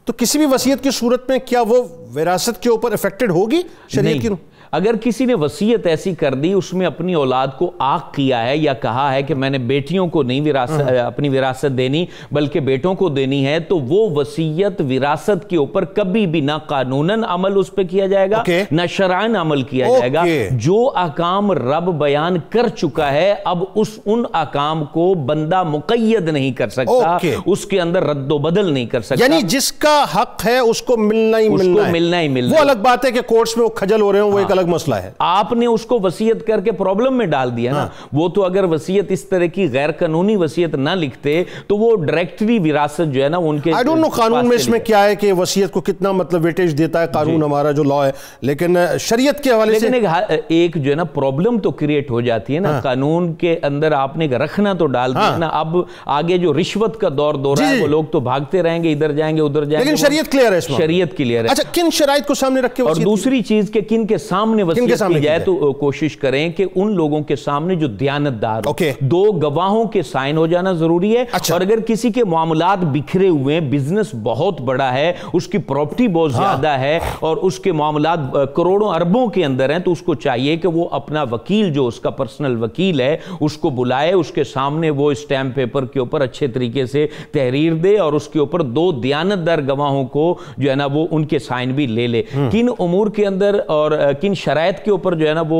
तो किसी भी वसीयत की सूरत में क्या वो विरासत के ऊपर अफेक्टेड होगी शरीय की अगर किसी ने वसीयत ऐसी कर दी उसमें अपनी औलाद को आग किया है या कहा है कि मैंने बेटियों को नहीं विरासत हम्म। अपनी विरासत देनी बल्कि बेटों को देनी है तो वो वसीयत विरासत के ऊपर कभी भी ना कानूनन अमल उस पर किया जाएगा okay. ना शरायन अमल किया okay. जाएगा जो अकाम रब बयान कर चुका है अब उस उन अकाम को बंदा मुकैद नहीं कर सकता okay. उसके अंदर रद्दोबदल नहीं कर सकता यानी जिसका हक है उसको मिलना ही मिलना, मिलना ही मिलना अलग बात है कि कोर्ट्स में वो खजल हो रहे हो वो हाँ। एक अलग अलग मसला है आपने उसको वसीयत करके प्रॉब्लम में डाल दिया हाँ। ना वो तो अगर वसीयत इस तरह की गैर कानूनी वसीयत ना लिखते तो वो डायरेक्टली विरासत जो है ना उनके आई डोंट नो कानून में इसमें क्या है कि वसीयत को कितना मतलब वेटेज देता है कानून हमारा जो लॉ है लेकिन शरीयत के हवाले से एक जो है ना प्रॉब्लम तो क्रिएट हो जाती है ना हाँ। कानून के अंदर आपने रखना तो डाल हाँ। दिया ना अब आगे जो रिश्वत का दौर दौर है वो लोग तो भागते रहेंगे इधर जाएंगे उधर जाएंगे लेकिन शरीयत क्लियर है शरीयत क्लियर है अच्छा किन शराइत को सामने रखे और दूसरी चीज के किन के सामने सामने वसीयत सामने की जाए तो कोशिश करें कि उन लोगों के सामने जो दयानतदार okay. दो गवाहों के साइन हो जाना जरूरी है अच्छा। और अगर किसी के मामला बिखरे हुए बिजनेस बहुत बड़ा है उसकी प्रॉपर्टी बहुत हाँ। ज्यादा है और उसके मामला करोड़ों अरबों के अंदर हैं तो उसको चाहिए कि वो अपना वकील जो उसका पर्सनल वकील है उसको बुलाए उसके सामने वो स्टैम्प पेपर के ऊपर अच्छे तरीके से तहरीर दे और उसके ऊपर दो दयानतदार गवाहों को जो है ना वो उनके साइन भी ले ले हम्म। किन उमूर के अंदर और किन शरात के ऊपर जो है ना वो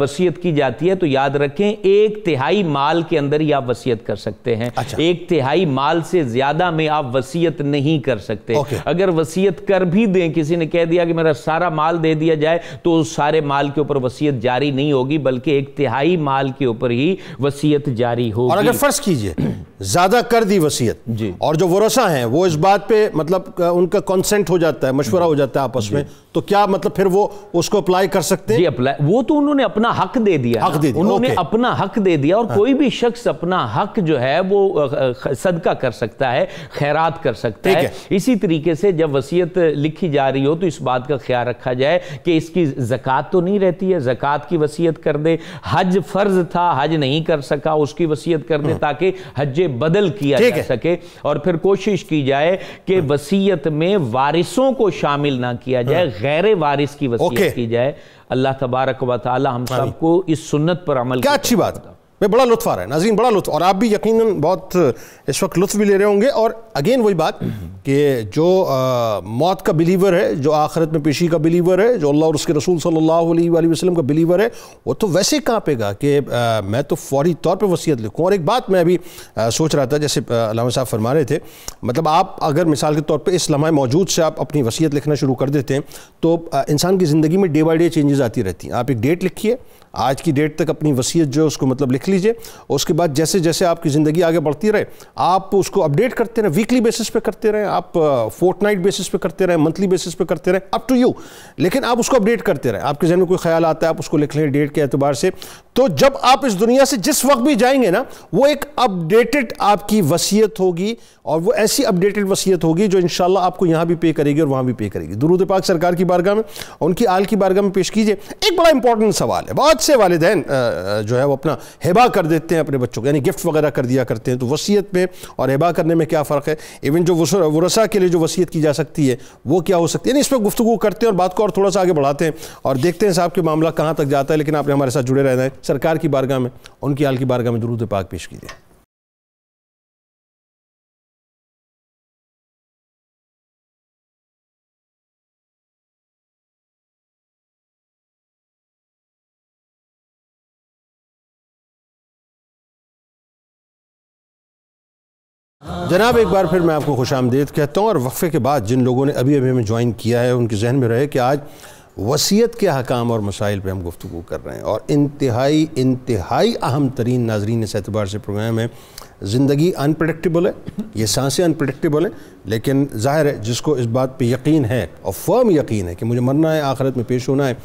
वसीयत की जाती है तो याद रखें एक तिहाई माल के अंदर ही आप वसीयत कर सकते हैं अच्छा। एक तिहाई माल से ज्यादा में आप वसीयत नहीं कर सकते अगर वसीयत कर भी दें किसी ने कह दिया कि मेरा सारा माल दे दिया जाए तो उस सारे माल के ऊपर वसीयत जारी नहीं होगी बल्कि एक तिहाई माल के ऊपर ही वसीयत जारी होगी और अगर फर्ज कीजिए ज्यादा कर दी वसीयत जी और जो वरसा है वो इस बात पे मतलब उनका कंसेंट हो जाता है मशवरा हो जाता है आपस में तो क्या मतलब फिर वो उसको अप्लाई अप्लाई कर सकते हैं जी अप्लाई वो तो उन्होंने अपना हक दे दिया हक दे दिया उन्होंने अपना हक दे दिया और हाँ। कोई भी शख्स अपना हक जो है वो सदका कर सकता है खैरात कर सकता है।, है इसी तरीके से जब वसीयत लिखी जा रही हो तो इस बात का ख्याल रखा जाए कि इसकी जक़ात तो नहीं रहती है जक़ात की वसीयत कर दे हज फर्ज था हज नहीं कर सका उसकी वसीयत कर दे हाँ। ताकि हज बदल किया जा सके और फिर कोशिश की जाए कि हाँ। वसीयत में वारिसों को शामिल ना किया जाए हाँ। गैर वारिस की वसीयत की जाए अल्लाह तबारक व ताली हम सबको इस सुन्नत पर अमल क्या अच्छी बात में बड़ा लुत्फ आ रहा है नाजीन बड़ा लुत्फ और आप भी यकीन बहुत इस वक्त लुत्फ भी ले रहे होंगे और अगेन वही बात कि जो आ, मौत का बिलीवर है जो आखिरत में पेशी का बिलीवर है जो अल्लाह और उसके रसूल सल्लल्लाहु अलैहि वसल्लम का बिलीवर है वो तो वैसे कहाँ पेगा कि मैं तो फौरी तौर पर वसीयत लिखूँ और एक बात मैं अभी आ, सोच रहा था जैसे अलामा साहब फरमा रहे थे मतलब आप अगर मिसाल के तौर पर इस लम्हे मौजूद से आप अपनी वसीयत लिखना शुरू कर देते हैं तो इंसान की ज़िंदगी में डे बाई डे चेंजेस आती रहती हैं आप एक डेट लिखिए आज की डेट तक अपनी वसीयत जो है उसको मतलब लिख लीजिए उसके बाद जैसे जैसे आपकी ज़िंदगी आगे बढ़ती रहे आप उसको अपडेट करते रहें वीकली बेसिस पे करते रहें आप फोर्थ नाइट बेसिस पे करते रहें मंथली बेसिस पे करते रहें अप टू यू लेकिन आप उसको अपडेट करते रहें आपके जहन में कोई ख्याल आता है आप उसको लिख लें डेट के एतबार से तो जब आप इस दुनिया से जिस वक्त भी जाएंगे ना वो एक अपडेटेड आपकी वसीयत होगी और वो ऐसी अपडेटेड वसीयत होगी जो इन आपको यहाँ भी पे करेगी और वहाँ भी पे करेगी दुरूद पाक सरकार की बारगाह में उनकी आल की बारगाह में पेश कीजिए एक बड़ा इंपॉर्टेंट सवाल है बहुत से वालदेन जो है वो अपना हिबा कर देते हैं अपने बच्चों को यानी गिफ्ट वगैरह कर दिया करते हैं तो वसीयत में और हबा करने में क्या फ़र्क है इवन जो वसा के लिए जो वसीयत की जा सकती है वो क्या हो सकती है यानी इस पर गुफ्तु करते हैं और बात को और थोड़ा सा आगे बढ़ाते हैं और देखते हैं साहब के मामला कहाँ तक जाता है लेकिन आपने हमारे साथ जुड़े रहना है सरकार की बारगाह में उनकी हाल की बारगाह में दुरुद पाक पेश कीजिए जनाब एक बार फिर मैं आपको खुश आमदेद कहता हूँ और वक्फ़े के बाद जिन लोगों ने अभी अभी हमें ज्वाइन किया है उनके जहन में रहे कि आज वसीयत के हकाम और मसाइल पर हम गुफ्तु कर रहे हैं और इंतहाई इंतहाई अहम तरीन नाजरीन इस एतबार से प्रोग्राम है ज़िंदगी अनप्रडिक्टेबल है ये सांसें अनप्रडिक्टेबल हैं लेकिन जाहिर है जिसको इस बात पर यकीन है और फर्म यकीन है कि मुझे मरना है आखिरत में पेश होना है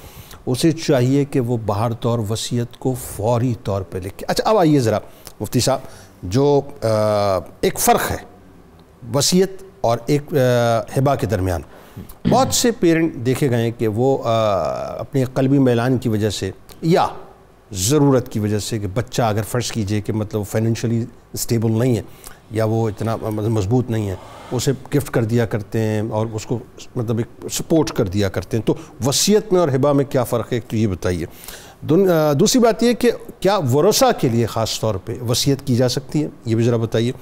उसे चाहिए कि वो बाहर तौर वसीयत को फौरी तौर पर लिखे अच्छा अब आइए ज़रा मुफ्ती साहब जो एक फ़र्क है वसीयत और एक हिबा के दरमियान बहुत से पेरेंट देखे गए हैं कि वो अपने कलबी मैलान की वजह से या ज़रूरत की वजह से कि बच्चा अगर फ़र्ज़ कीजिए कि मतलब फाइनेंशियली स्टेबल नहीं है या वो इतना मतलब मजबूत नहीं है उसे गिफ्ट कर दिया करते हैं और उसको मतलब एक सपोर्ट कर दिया करते हैं तो वसीयत में और हिबा में क्या फ़र्क है एक तो ये बताइए दूसरी बात यह कि क्या वरसा के लिए ख़ास तौर पे वसीयत की जा सकती है ये भी ज़रा बताइए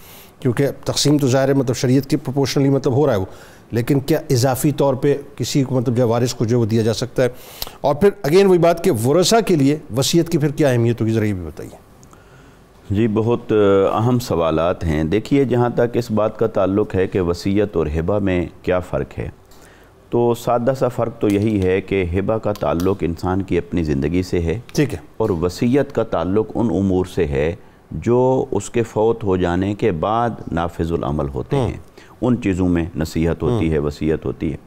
क्योंकि तकसीम तो ज़ाहिर है मतलब शरीय के प्रोपोर्शनली मतलब हो रहा है वो लेकिन क्या इजाफी तौर पे किसी को मतलब जो वारिस को जो वो दिया जा सकता है और फिर अगेन वही बात कि वरसा के लिए वसीयत की फिर क्या अहमियत होगी ज़रा ये भी बताइए जी बहुत अहम सवाल हैं देखिए जहाँ तक इस बात का ताल्लुक है कि वसीयत और हिबा में क्या फ़र्क है तो सादा सा फ़र्क तो यही है कि हिबा का ताल्लुक इंसान की अपनी ज़िंदगी से है ठीक है और वसीयत का ताल्लुक उन उमूर से है जो उसके फौत हो जाने के बाद नाफिजुलमल होते हम्म। हैं उन चीज़ों में नसीहत होती हम्म। है वसीयत होती है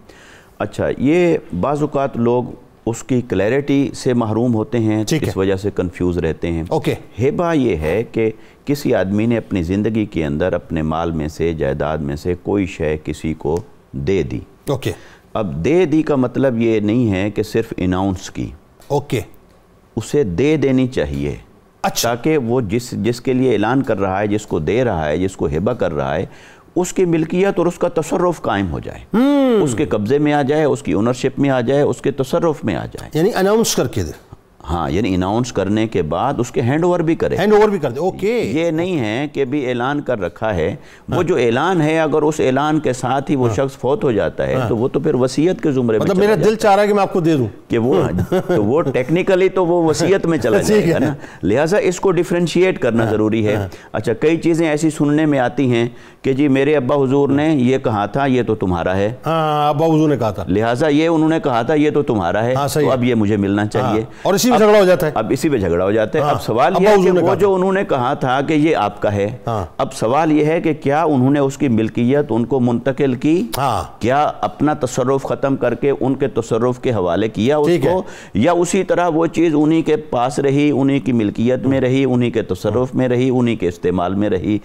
अच्छा ये बाज़ात लोग उसकी क्लैरिटी से महरूम होते हैं इस वजह से कंफ्यूज रहते हैं ओके हेबा ये है कि किसी आदमी ने अपनी ज़िंदगी के अंदर अपने माल में से जायदाद में से कोई शय किसी को दे दी ओके अब दे दी का मतलब ये नहीं है कि सिर्फ अनाउंस की ओके उसे दे देनी चाहिए अच्छा ताकि वो जिस जिसके लिए ऐलान कर रहा है जिसको दे रहा है जिसको हेबा कर रहा है उसकी मिल्कियत और उसका तसरफ कायम हो जाए हम्म। उसके कब्जे में आ जाए उसकी ओनरशिप में आ जाए उसके तसरफ में आ जाए यानी अनाउंस करके दे हाँ यानी अनाउंस करने के बाद उसके हैंड ओवर भी करें हैंड ओवर भी कर दे ओके ये नहीं है कि भी ऐलान कर रखा है वो हाँ। जो ऐलान है अगर उस ऐलान के साथ ही वो हाँ। शख्स फौत हो जाता है हाँ। तो वो तो फिर वसीयत के जुमरे मतलब मेरा दिल चाह रहा है कि मैं आपको दे दूं कि वो तो वो टेक्निकली तो वो वसीयत में चला *laughs* जाएगा ना लिहाजा इसको डिफ्रेंशिएट करना ज़रूरी है अच्छा कई चीज़ें ऐसी सुनने में आती हैं कि जी मेरे अब्बा हजूर ने ये कहा था ये तो तुम्हारा है अब्बा हजूर ने कहा था लिहाजा ये उन्होंने कहा था ये तो तुम्हारा है तो अब ये मुझे मिलना चाहिए और इसी इसी में झगड़ा हो जाता है अब इसी में झगड़ा हो जाता है अब हाँ। सवाल अब ये है कि वो जो उन्होंने कहा था कि ये आपका है हाँ। अब सवाल ये है कि क्या उन्होंने उसकी मिल्कियत उनको मुंतकिल की हाँ। क्या अपना तसरुफ ख़त्म करके उनके तसरुफ के हवाले किया उसको या उसी तरह वो चीज़ उन्हीं के पास रही उन्हीं की मिल्कियत में रही उन्हीं के तसरुफ में रही उन्हीं के इस्तेमाल में रही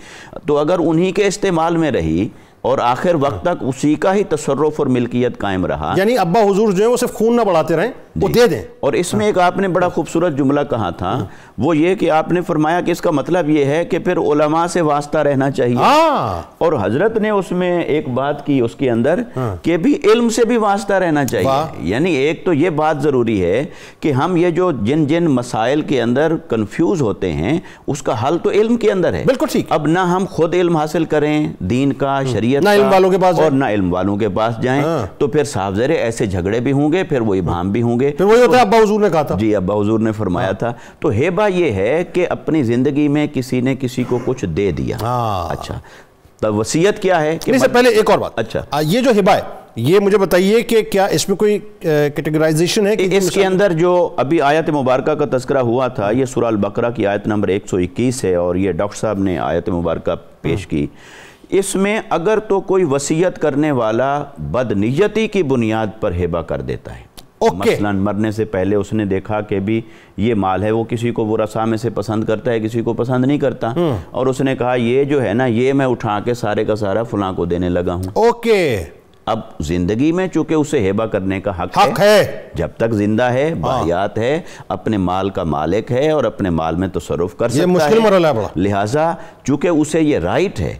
तो अगर उन्हीं के इस्तेमाल में रही और आखिर वक्त तक उसी का ही तसरफ और मिल्कियत कायम रहा यानी अब्बा हुजूर जो है वो सिर्फ खून ना बढ़ाते रहें वो दे दें और इसमें हाँ। एक आपने बड़ा खूबसूरत जुमला कहा था हाँ। वो ये कि आपने फरमाया कि इसका मतलब ये है कि फिर ओलमा से वास्ता रहना चाहिए हाँ। और हजरत ने उसमें एक बात की उसके अंदर हाँ। कि भी इल्म से भी वास्ता रहना चाहिए यानी एक तो ये बात ज़रूरी है कि हम ये जो जिन जिन मसाइल के अंदर कन्फ्यूज़ होते हैं उसका हल तो इल्म के अंदर है बिल्कुल ठीक अब ना हम खुद इल्म हासिल करें दीन का हम्म। शरीय वालों के पास और ना इल्म वालों के पास जाए हाँ। तो फिर साफ ऐसे झगड़े भी होंगे फिर वो इबाम भी होंगे होंगे तो वही होता है अब्बा तो- हजूर ने कहा था जी अब्बा हजूर ने फरमाया हाँ। था तो हेबा ये है कि अपनी ज़िंदगी में किसी ने किसी को कुछ दे दिया हाँ। अच्छा तो वसीयत क्या है कि इससे पहले एक और बात अच्छा आ, ये जो हिबा है ये मुझे बताइए कि क्या इसमें कोई कैटेगराइजेशन है कि इसके अंदर जो अभी आयत मुबारक का तस्करा हुआ था ये सुराल बकरा की आयत नंबर 121 है और ये डॉक्टर साहब ने आयत मुबारक पेश हाँ। की इसमें अगर तो कोई वसीयत करने वाला बदनीयती की बुनियाद पर हिबा कर देता है तो okay. मसलन मरने से पहले उसने देखा कि भी ये माल है वो किसी को रसा में से पसंद करता है किसी को पसंद नहीं करता हम्म। और उसने कहा ये जो है ना ये मैं उठा के सारे का सारा फुला को देने लगा हूँ ओके अब जिंदगी में चूंकि उसे हेबा करने का हक, हक है, है जब तक जिंदा है हाँ। बायात है अपने माल का मालिक है और अपने माल में तसरफ तो कर सकता है लिहाजा चूंकि उसे ये राइट है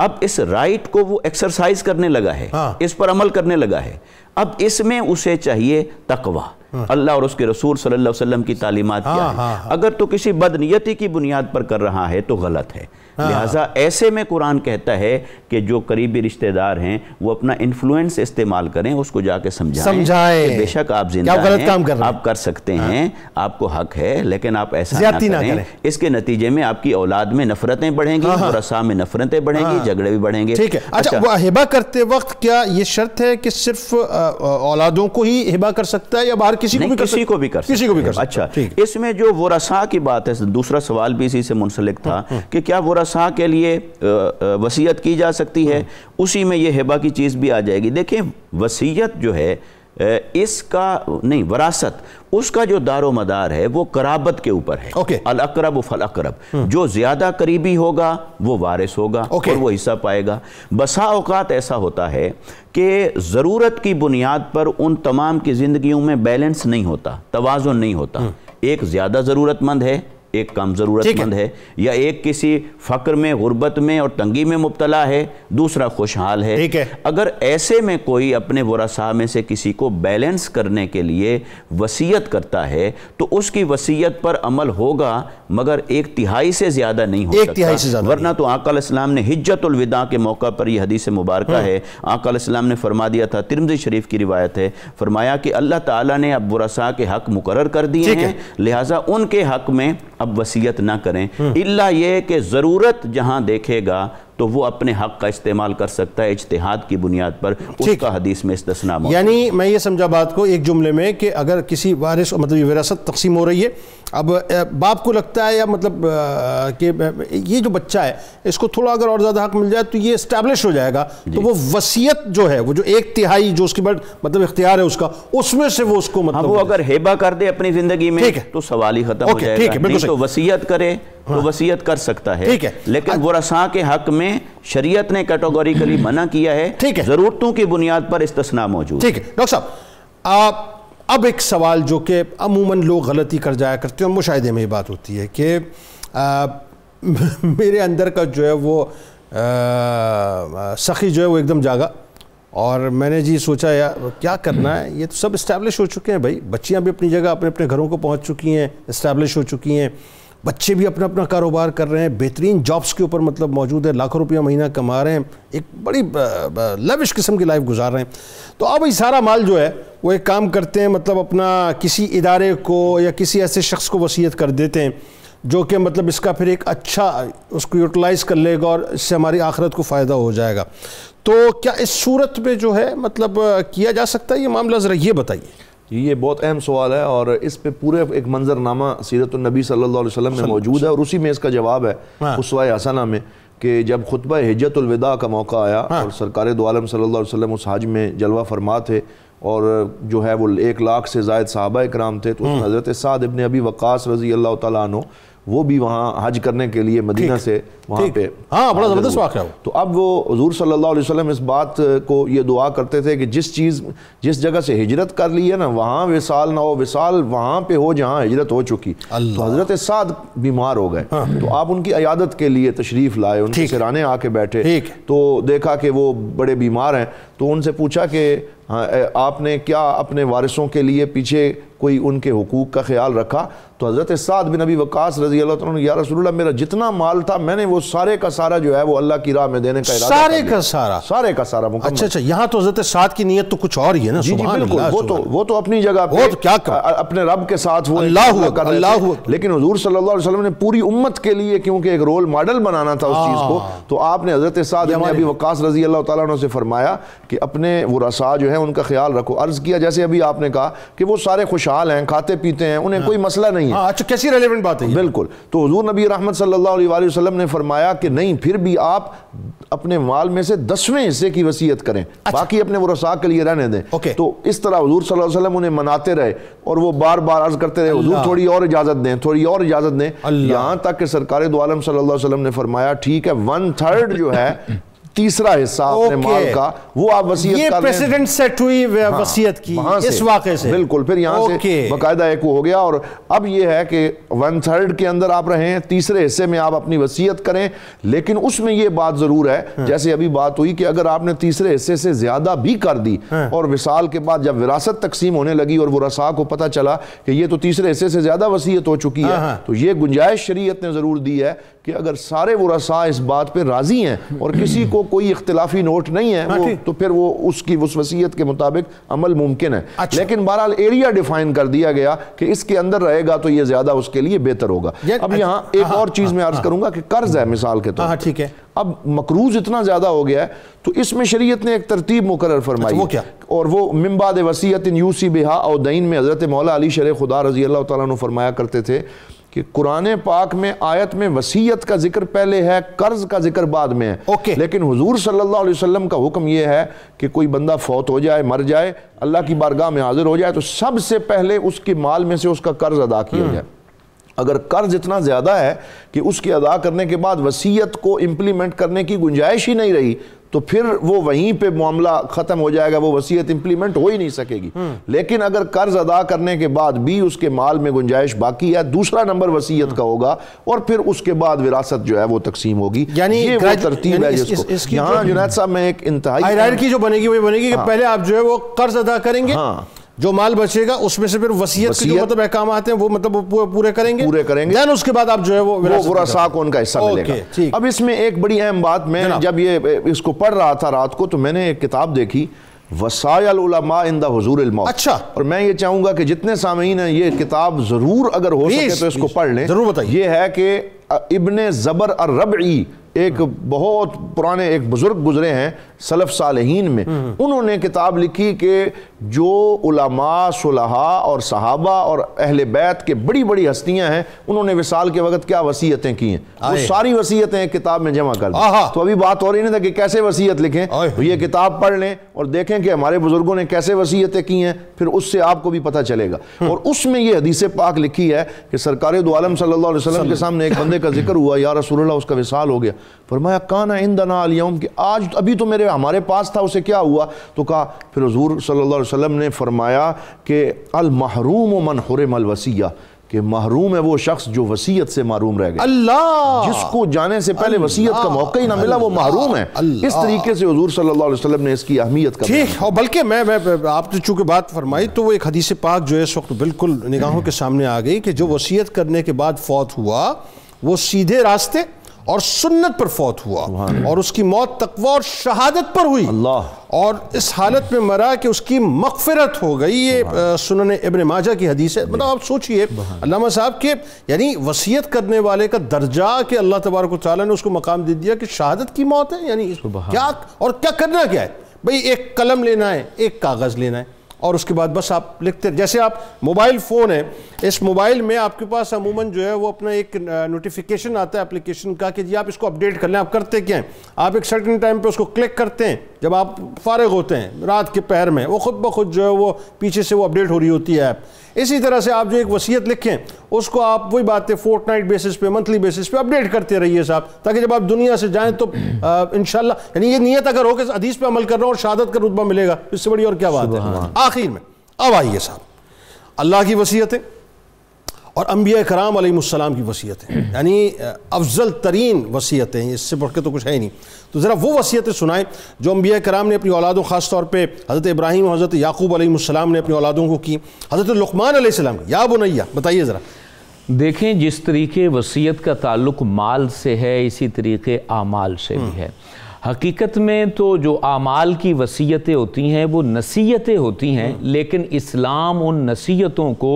अब इस राइट को वो एक्सरसाइज करने लगा है हाँ। इस पर अमल करने लगा है अब इसमें उसे चाहिए तकवा हाँ। अल्लाह और उसके रसूल सल्लल्लाहु अलैहि वसल्लम की तालीमात क्या हाँ, है हाँ, अगर तो किसी बदनीयती की बुनियाद पर कर रहा है तो गलत है लिहाजा ऐसे में कुरान कहता है कि जो करीबी रिश्तेदार हैं वो अपना इन्फ्लुएंस इस्तेमाल करें उसको जाके समझाएं समझाए बेशक आप जिंदा गलत काम कर आप कर सकते हैं आपको हक है लेकिन आप ऐसा ना करें, ना करें इसके नतीजे में आपकी औलाद में नफरतें बढ़ेंगी रसा में नफरतें बढ़ेंगी झगड़े भी बढ़ेंगे ठीक है अच्छा, अच्छा। हिबा करते वक्त क्या ये शर्त है कि सिर्फ औलादों को ही हिबा कर सकता है या बाहर किसी को भी किसी को भी कर किसी को भी कर अच्छा इसमें जो वोरासा की बात है दूसरा सवाल भी इसी से मुंसलिक था हम्म, हम्म। कि क्या वोरासा के लिए वसीयत की जा सकती है हम्म। उसी में ये हिबा की चीज़ भी आ जाएगी देखिए वसीयत जो है इसका नहीं वरासत उसका जो दारो मदार है वो कराबत के ऊपर है ओके okay. अल अकरब फल अकरब हम्म। जो ज्यादा करीबी होगा वो वारिस होगा okay. और वो हिस्सा पाएगा बसा अवकात ऐसा होता है कि ज़रूरत की बुनियाद पर उन तमाम की ज़िंदगियों में बैलेंस नहीं होता तोज़ुन नहीं होता हम्म। एक ज़्यादा ज़रूरतमंद है एक काम ज़रूरतमंद है।, है या एक किसी फ़क्र में गुर्बत में और तंगी में मुबतला है दूसरा खुशहाल है ठीक है अगर ऐसे में कोई अपने वसा में से किसी को बैलेंस करने के लिए वसीयत करता है तो उसकी वसीयत पर अमल होगा मगर एक तिहाई से ज़्यादा नहीं हो एक तिहाई से वरना तो इस्लाम ने हिज्जतुलविदा के मौका पर यह हदीस मुबारक हम्म। है इस्लाम ने फरमा दिया था तिरमजी शरीफ की रिवायत है फरमाया कि अल्लाह ताला ने अब वसा के हक मुकर कर दिए हैं लिहाजा उनके हक में अब वसीयत ना करें इल्ला ये कि ज़रूरत जहां देखेगा तो वो अपने हक का इस्तेमाल कर सकता है इजतहाद की बुनियाद पर उसका हदीस में इस्तना यानी मैं ये समझा बात को एक जुमले में कि अगर किसी वारिस मतलब विरासत तकसीम हो रही है अब बाप को लगता है या मतलब कि ये जो बच्चा है इसको थोड़ा अगर और ज़्यादा हक मिल जाए तो ये इस्टेब्लिश हो जाएगा तो वो वसीयत जो है वो जो एक तिहाई जो उसके बाद मतलब इख्तियार है उसका उसमें से वो उसको हाँ, मतलब वो अगर हेबा कर दे अपनी ज़िंदगी में तो सवाल ही ख़त्म हो जाएगा ठीक तो वसीयत करे तो हाँ। वसीयत कर सकता है ठीक है लेकिन वो रसा के हक में हैं शरीयत ने कैटेगोरिकली *clears throat* मना किया है ठीक है ज़रूरतों की बुनियाद पर इस्तना मौजूद ठीक है डॉक्टर साहब आप अब एक सवाल जो कि अमूमन लोग गलती कर जाया करते हैं और मुशाहे में ये बात होती है कि *laughs* मेरे अंदर का जो है वो सखी जो है वो एकदम जागा और मैंने जी सोचा या क्या करना है ये तो सब इस्टेब्लिश हो चुके हैं भाई बच्चियां भी अपनी जगह अपने अपने घरों को पहुंच चुकी हैं इस्टेब्लिश हो चुकी हैं बच्चे भी अपना अपना कारोबार कर रहे हैं बेहतरीन जॉब्स के ऊपर मतलब मौजूद है लाखों रुपया महीना कमा रहे हैं एक बड़ी लविश किस्म की लाइफ गुजार रहे हैं तो अब ये सारा माल जो है वो एक काम करते हैं मतलब अपना किसी इदारे को या किसी ऐसे शख्स को वसीयत कर देते हैं जो कि मतलब इसका फिर एक अच्छा उसको यूटिलाइज़ कर लेगा और इससे हमारी आखिरत को फ़ायदा हो जाएगा तो क्या इस सूरत में जो है मतलब किया जा सकता है ये मामला ज़रा ये बताइए ये बहुत अहम सवाल है और इस पे पूरे एक मंजरनामा सीरत नबी सल्लल्लाहु अलैहि वसल्लम में मौजूद है और उसी में इसका जवाब है हाँ। उसवा हसना में कि जब खुतब हजतुलविदा का मौका आया हाँ। और सरकार दोआलम सल्लल्लाहु अलैहि वसल्लम उस हाज में जलवा फरमा थे और जो है वो एक लाख से जायद साहबा कराम थे तो हाँ। हज़रत साद इबन अबी वक़ास रज़ी अल्लाह तु वो भी वहाँ हज करने के लिए मदीना से वहाँ पे हाँ बड़ा ज़बरदस्त वाक़ है तो अब वो हजूर सल्लल्लाहु अलैहि वसल्लम इस बात को ये दुआ करते थे कि जिस चीज़ जिस जगह से हिजरत कर ली है ना वहाँ विसाल ना हो विसाल वहाँ पे हो जहाँ हिजरत हो चुकी तो हज़रत साद बीमार हो गए हाँ। तो आप उनकी अयादत के लिए तशरीफ़ लाए उनके सिराने आके बैठे तो देखा कि वो बड़े बीमार हैं तो उनसे पूछा कि हाँ, आपने क्या अपने वारिसों के लिए पीछे कोई उनके हकूक़ का ख्याल रखा तो हज़रत साद बिन नबी वक़ास रजी अल्लाह या रसूल मेरा जितना माल था मैंने वो सारे का सारा जो है वो अल्लाह की राह में देने का सारे का सारा सारे का सारा अच्छा अच्छा यहाँ तो हज़रत साद की नीयत तो कुछ और ही है ना जी जी बिल्कुल वो तो वो तो अपनी जगह तो क्या अपने रब के साथ वो अल्लाह कर अल्लाह लेकिन हजूर सल्ला वसलम ने पूरी उम्मत के लिए क्योंकि एक रोल मॉडल बनाना था उस हाँ। चीज़ को तो आपने हज़रत साद अभी वक़ास रजी अल्लाह तला से फरमाया कि अपने वो रसा जो है उनका ख्याल रखो अर्ज किया जैसे अभी आपने कहा कि वो सारे खुशहाल हैं खाते पीते हैं उन्हें हाँ। कोई मसला नहीं है हाँ, अच्छा कैसी रेलिवेंट बात है बिल्कुल तो हजूर नबी रहमत सल्लाम ने फरमाया कि नहीं फिर भी आप अपने माल में से दसवें हिस्से की वसीयत करें अच्छा। बाकी अपने वो रसा के लिए रहने दें तो इस तरह हजूर सल्लम उन्हें मनाते रहे और वो बार बार अर्ज करते रहे हजूर थोड़ी और इजाजत दें थोड़ी और इजाजत दें यहाँ तक कि सरकार दो आलम सल्लल्लाहु ने फरमाया ठीक है वन थर्ड जो है तीसरा हिस्सा अपने माल का वो आप वसीयत ये प्रेसिडेंट सेट हुई हाँ, वसीयत की से, इस वाक़े से बिल्कुल फिर यहाँ से बकायदा एक हो गया और अब ये है कि वन थर्ड के अंदर आप रहें तीसरे हिस्से में आप अपनी वसीयत करें लेकिन उसमें ये बात ज़रूर है हाँ। जैसे अभी बात हुई कि अगर आपने तीसरे हिस्से से ज़्यादा भी कर दी हाँ। और विशाल के बाद जब विरासत तकसीम होने लगी और वो रसा को पता चला कि ये तो तीसरे हिस्से से ज़्यादा वसीयत हो चुकी है हाँ, हाँ। तो ये गुंजाइश शरीय ने ज़रूर दी है कि अगर सारे वसा इस बात पर राज़ी हैं और किसी को कोई इख्तलाफी नोट नहीं है हाँ, वो, तो फिर वो उसकी उस वसीयत के मुताबिक अमल मुमकिन है अच्छा। लेकिन बहरहाल एरिया डिफाइन कर दिया गया कि इसके अंदर रहेगा तो ये ज़्यादा उसके लिए बेहतर होगा अब यहाँ अच्छा। एक हाँ, और चीज़ हाँ, मैं अर्ज करूंगा कि कर्ज है मिसाल के तौर ठीक है अब मकरूज इतना ज़्यादा हो गया है तो इसमें शरीयत ने एक तरतीब मुकर अच्छा, फरमाई और वो मम्बाद वसीयत इन यूसी बिहा और दीन में हज़रत मौला अली शर खुदा रजी अल्लाह तु फरमाया करते थे कि कुरान पाक में आयत में वसीयत का जिक्र पहले है कर्ज का जिक्र बाद में है ओके लेकिन हुजूर सल्लल्लाहु अलैहि वसल्लम का हुक्म यह है कि कोई बंदा फौत हो जाए मर जाए अल्लाह की बारगाह में हाजिर हो जाए तो सबसे पहले उसके माल में से उसका कर्ज अदा किया हम्म। जाए अगर कर्ज इतना ज़्यादा है कि उसके अदा करने के बाद वसीयत को इंप्लीमेंट करने की गुंजाइश ही नहीं रही तो फिर वो वहीं पे मामला ख़त्म हो जाएगा वो वसीयत इंप्लीमेंट हो ही नहीं सकेगी हम्म। लेकिन अगर कर्ज अदा करने के बाद भी उसके माल में गुंजाइश बाकी है दूसरा नंबर वसीयत हम्म। का होगा और फिर उसके बाद विरासत जो है वो तकसीम होगी यानी ये वो तरतीब है जिसको यहाँ जुनैद साहब में एक इंतहाई की जो बनेगी वही बनेगी हाँ। पहले आप जो है वो कर्ज अदा करेंगे हाँ। जो माल बचेगा उसमें से फिर वसीयत के मतलब अहकाम आते हैं वो मतलब वो पूरे करेंगे पूरे करेंगे देन उसके बाद आप जो है वो वो को उनका हिस्सा मिलेगा अब इसमें एक बड़ी अहम बात मैं जब ये इसको पढ़ रहा था रात को तो मैंने एक किताब देखी वसायल उलमा इन द हजूर अच्छा और मैं ये चाहूंगा कि जितने सामीन है ये किताब जरूर अगर हो सके तो इसको पढ़ लें जरूर बताइए ये है कि इबन जबर अर रबी एक बहुत पुराने एक बुज़ुर्ग गुजरे हैं सलफ़ सालहीन में उन्होंने किताब लिखी कि जो उलमा सुलहा और सहाबा और अहल बैत के बड़ी बड़ी हस्तियां हैं उन्होंने विसाल के वक्त क्या वसीयतें की हैं वो सारी वसीयतें एक किताब में जमा कर दी तो अभी बात हो रही नहीं था कि कैसे वसीयत लिखें तो ये किताब पढ़ लें और देखें कि हमारे बुज़ुर्गों ने कैसे वसीयतें की हैं फिर उससे आपको भी पता चलेगा हम्म। और उसमें यह हदीस पाक लिखी है कि सरकार दोआलम सल्ला वसलम के सामने एक बंदे का जिक्र हुआ या रसूल उसका विसाल हो गया फरमाया काना इंदना अलियम कि आज तो- अभी तो मेरे हमारे पास था उसे क्या हुआ तो कहा फिर हजूर सल्ला वसम ने फरमाया कि अलमहरूम मन हरम वसिया कि महरूम है वो शख्स जो वसीयत से महरूम रह गया अल्लाह जिसको जाने से पहले वसीयत का मौका ही ना मिला वो महरूम है इस तरीके से हजूर सल्लल्लाहु अलैहि वसल्लम ने इसकी अहमियत का ठीक और बल्कि मैं, मैं आपने चूंकि बात फरमाई तो वो एक हदीस पाक जो है इस वक्त बिल्कुल निगाहों के सामने आ गई कि जो वसीयत करने के बाद फौत हुआ वो सीधे रास्ते और सुन्नत पर फौत हुआ और उसकी मौत तकवा और शहादत पर हुई और इस हालत में मरा कि उसकी मकफरत हो गई ये सुनन इबन माजा की हदीस है मतलब आप सोचिए साहब के यानी वसीयत करने वाले का दर्जा कि अल्लाह तबारक ने उसको मकाम दे दिया कि शहादत की मौत है यानी क्या और क्या करना क्या है भाई एक कलम लेना है एक कागज़ लेना है और उसके बाद बस आप लिखते जैसे आप मोबाइल फ़ोन है इस मोबाइल में आपके पास अमूमन जो है वो अपना एक नोटिफिकेशन आता है एप्लीकेशन का कि जी आप इसको अपडेट कर लें आप करते क्या हैं आप एक सर्टन टाइम पे उसको क्लिक करते हैं जब आप फारग होते हैं रात के पहर में वो खुद ब खुद जो है वो पीछे से वो अपडेट हो रही होती है ऐप इसी तरह से आप जो एक वसीयत लिखें उसको आप वही बातें फोर्ट नाइट बेसिस पे मंथली बेसिस पे अपडेट करते रहिए साहब ताकि जब आप दुनिया से जाएँ तो इनशाला यानी ये नीयत अगर हो कि अधीस पे अमल कर रहा हूँ और शहादत का रुतबा मिलेगा तो इससे बड़ी और क्या बात है आखिर में अब आइए साहब अल्लाह की वसीयतें और अम्बिया कराम आलम की वसीयतें यानी अफजल तरीन वसीयतें इससे बढ़ के तो कुछ है नहीं तो ज़रा वो वसीयतें सुनाएं जो अम्बिया कराम ने अपनी औलादों ख़ास तौर पर हज़रत इब्राहिम और हज़रत याकूब आलम ने अपनी औलादों को की हज़रत लकमान आसमाम की या बुनैया बताइए ज़रा देखें जिस तरीके वसीयत का ताल्लुक माल से है इसी तरीके आमाल से भी हम्म। है हकीकत में तो जो आमाल की वसीयतें होती हैं वो नसीहतें होती हैं हाँ। लेकिन इस्लाम उन नसीहतों को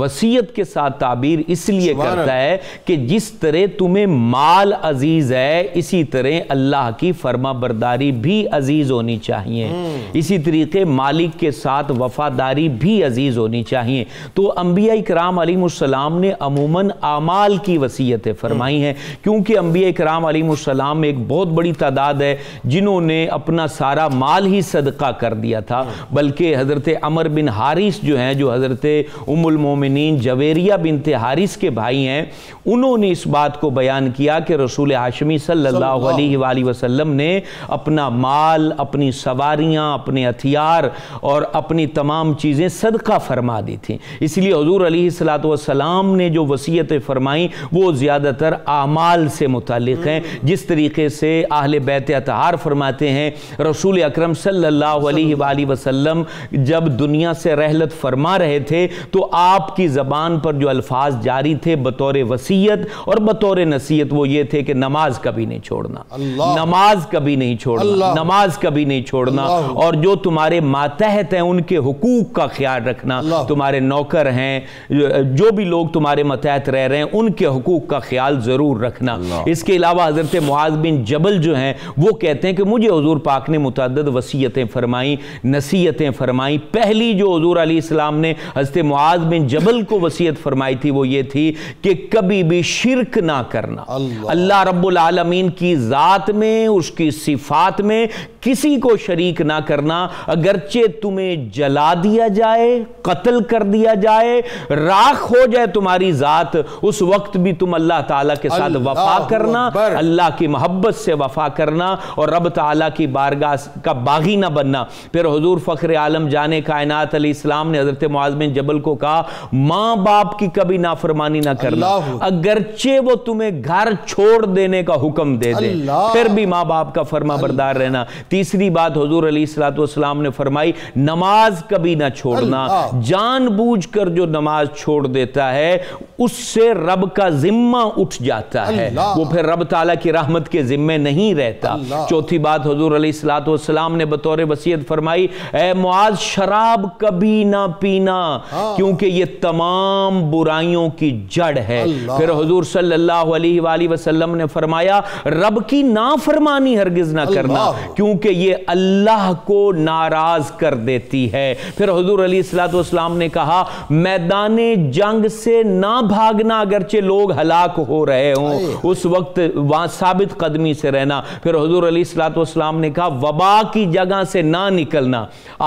वसीयत के साथ ताबीर इसलिए करता है कि जिस तरह तुम्हें माल अजीज़ है इसी तरह अल्लाह की फर्मा बरदारी भी अजीज़ होनी चाहिए हम्म। इसी तरीके मालिक के साथ वफादारी भी अजीज़ होनी चाहिए तो अम्बिया कराम आलिमसलाम ने अमूमन आमाल की वसीयतें फरमाई हम्म। हैं क्योंकि अम्बिया कराम आलिमसलाम एक बहुत बड़ी तादाद अफराद है जिन्होंने अपना सारा माल ही सदका कर दिया था बल्कि हज़रत अमर बिन हारिस जो हैं जो हज़रत उमुलमोमिन जवेरिया बिन हारिस के भाई हैं उन्होंने इस बात को बयान किया कि रसूल हाशमी सल्ला वसम ने अपना माल अपनी सवारियाँ अपने हथियार और अपनी तमाम चीज़ें सदका फरमा दी थी इसलिए हजूर सलाम ने जो वसीयतें फरमाई वो ज़्यादातर आमाल से मुतल हैं जिस तरीके से आहल बैत अतहार फरमाते हैं रसूल अक्रम सल्लल्लाहु वसल्लम जब दुनिया से रहलत फरमा रहे थे तो आपकी ज़बान पर जो अल्फाज जारी थे बतौर वसीयत और बतौर नसीहत वो ये थे कि नमाज कभी नहीं छोड़ना नमाज कभी नहीं छोड़ना नमाज कभी नहीं छोड़ना और जो तुम्हारे मातहत हैं उनके हकूक का ख्याल रखना तुम्हारे नौकर हैं जो भी लोग तुम्हारे मतहत रह रहे हैं उनके हकूक का ख्याल ज़रूर रखना इसके अलावा हज़रत मुआज बिन जबल जो हैं वो कहते हैं कि मुझे हजूर पाक ने मुतद वसीयतें फरमाई नसीहतें फरमाई पहली जो हजूर आसमाम ने हजत मुआज में जबल को वसीयत फरमाई थी वो ये थी कि कभी भी शिरक ना करना अल्लाह रबालमीन की ज़ात में उसकी सिफात में किसी को शरीक ना करना अगरचे तुम्हें जला दिया जाए कत्ल कर दिया जाए राख हो जाए तुम्हारी ज़ात उस वक्त भी तुम अल्लाह ताला के साथ वफा करना अल्लाह की मोहब्बत से वफा करना बनना और रब तला की बारगाह का बागी ना बनना फिर हजूर फ़ख्र आलम जाने कायनात इस्लाम ने हज़रत मुआजमिन जबल को कहा माँ बाप की कभी नाफरमानी ना करना अगरचे वो तुम्हें घर छोड़ देने का हुक्म दे दे फिर भी माँ बाप का फरमा बरदार रहना तीसरी बात हजूर अलीसलाम ने फरमाई नमाज कभी ना छोड़ना जान बूझ कर जो नमाज छोड़ देता है उससे रब का जिम्मा उठ जाता है वो फिर रब ताला की रहमत के जिम्मे नहीं रहता चौथी बात हजूर सलाम ने बतौर वसीयत फरमाई मुआज शराब कभी ना पीना हाँ। क्योंकि ये तमाम बुराइयों की जड़ है फिर हजूर सल्लाम ने फरमाया रब की नाफरमानी हरगिज ना करना क्योंकि ये अल्लाह को नाराज कर देती है फिर हजूर सलाम ने कहा मैदान जंग से ना भागना अगरचे लोग हलाक हो रहे हों उस वक्त वहां साबित कदमी से रहना फिर हजूर अली सलाम ने कहा वबा की जगह से ना निकलना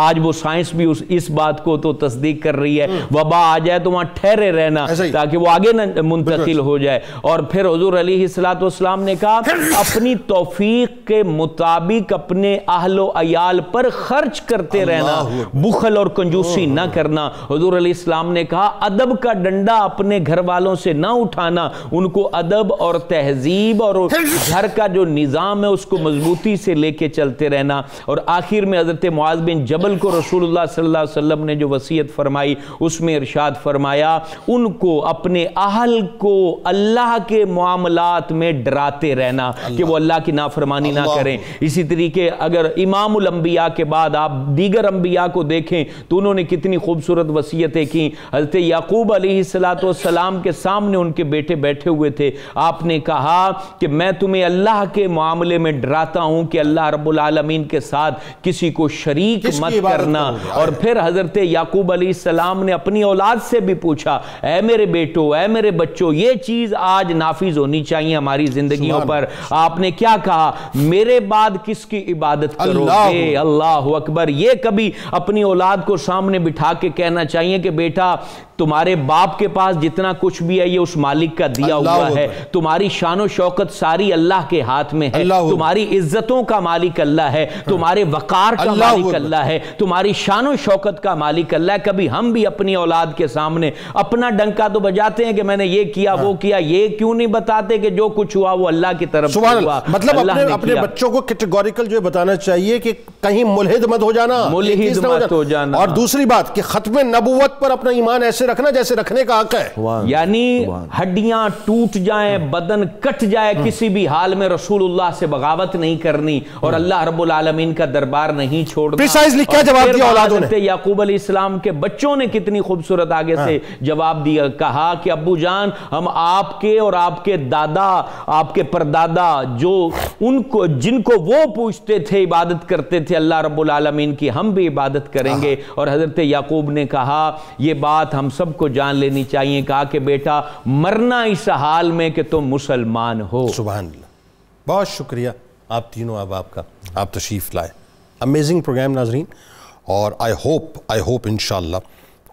आज वो साइंस भी उस इस बात को तो तस्दीक कर रही है हम्म। वबा आ जाए तो वहां ठहरे रहना ताकि वो आगे ना मुंतकिल हो जाए और फिर हजूर अली सलाम ने कहा अपनी तोफीक के मुताबिक अपने आहलो अयाल पर खर्च करते रहना बुखल और कंजूसी ना करना हजूर अली इस्लाम ने कहा अदब का डंडा अपने घर घर वालों से ना उठाना उनको अदब और तहजीब और घर का जो निज़ाम है उसको मजबूती से लेके चलते रहना और आखिर में हज़रत मुआज बिन जबल को रसूलुल्लाह सल्लल्लाहु अलैहि वसल्लम ने जो वसीयत फरमाई उसमें इरशाद फरमाया उनको अपने अहल को अल्लाह के मामलात में डराते रहना कि वो अल्लाह की नाफरमानी ना करें इसी तरीके अगर इमामबिया के बाद आप दीगर अम्बिया को देखें तो उन्होंने कितनी खूबसूरत वसीयतें की हजरत याकूब अली इस्लाम के सामने उनके बेटे बैठे हुए थे आपने कहा कि मैं तुम्हें अल्लाह के मामले में डराता हूं कि अल्लाह रब्बुल आलमीन के साथ किसी को शरीक मत करना और फिर हजरत याकूब सलाम ने अपनी औलाद से भी पूछा ऐ मेरे बेटो ऐ मेरे बच्चों ये चीज़ आज नाफिज होनी चाहिए हमारी जिंदगी पर आपने क्या कहा मेरे बाद किसकी इबादत करोगे अल्लाह अकबर ये कभी अपनी औलाद को सामने बिठा के कहना चाहिए कि बेटा तुम्हारे बाप के पास जितना जितना कुछ भी है ये उस मालिक का दिया हुआ है तुम्हारी शान शौकत सारी अल्लाह के हाथ में है तुम्हारी इज्जतों का मालिक अल्लाह है हाँ। तुम्हारे वकार का मालिक अल्लाह है तुम्हारी शान शौकत का मालिक अल्लाह है कभी हम भी अपनी औलाद के सामने अपना डंका तो बजाते हैं कि मैंने ये किया वो हाँ। किया ये क्यों नहीं बताते कि जो कुछ हुआ वो अल्लाह की तरफ हुआ मतलब अपने, अपने बच्चों को कैटेगोरिकल जो बताना चाहिए कि कहीं मुलहिद मत हो जाना मुलहिद मत हो जाना और दूसरी बात कि खत्म नबूवत पर अपना ईमान ऐसे रखना जैसे रखने का हक है यानी हड्डियां टूट जाए बदन कट जाए हाँ। किसी भी हाल में रसूलुल्लाह से बगावत नहीं करनी और हाँ। अल्लाह रब्बुल आलमीन का दरबार नहीं छोड़ना क्या जवाब दिया औलादों ने याकूब इस्लाम के बच्चों ने कितनी खूबसूरत आगे हाँ। से जवाब दिया कहा कि अबू जान हम आपके और आपके दादा आपके परदादा जो उनको जिनको वो पूछते थे इबादत करते थे अल्लाह रब्बुल आलमीन की हम भी इबादत करेंगे और हजरत याकूब ने कहा यह बात हम सबको जान लेनी चाहिए कहा कहा कि बेटा मरना इस हाल में कि तुम मुसलमान हो सुबह बहुत शुक्रिया आप तीनों अब आपका आप तशरीफ़ लाए अमेजिंग प्रोग्राम नाजरीन और आई होप आई होप इन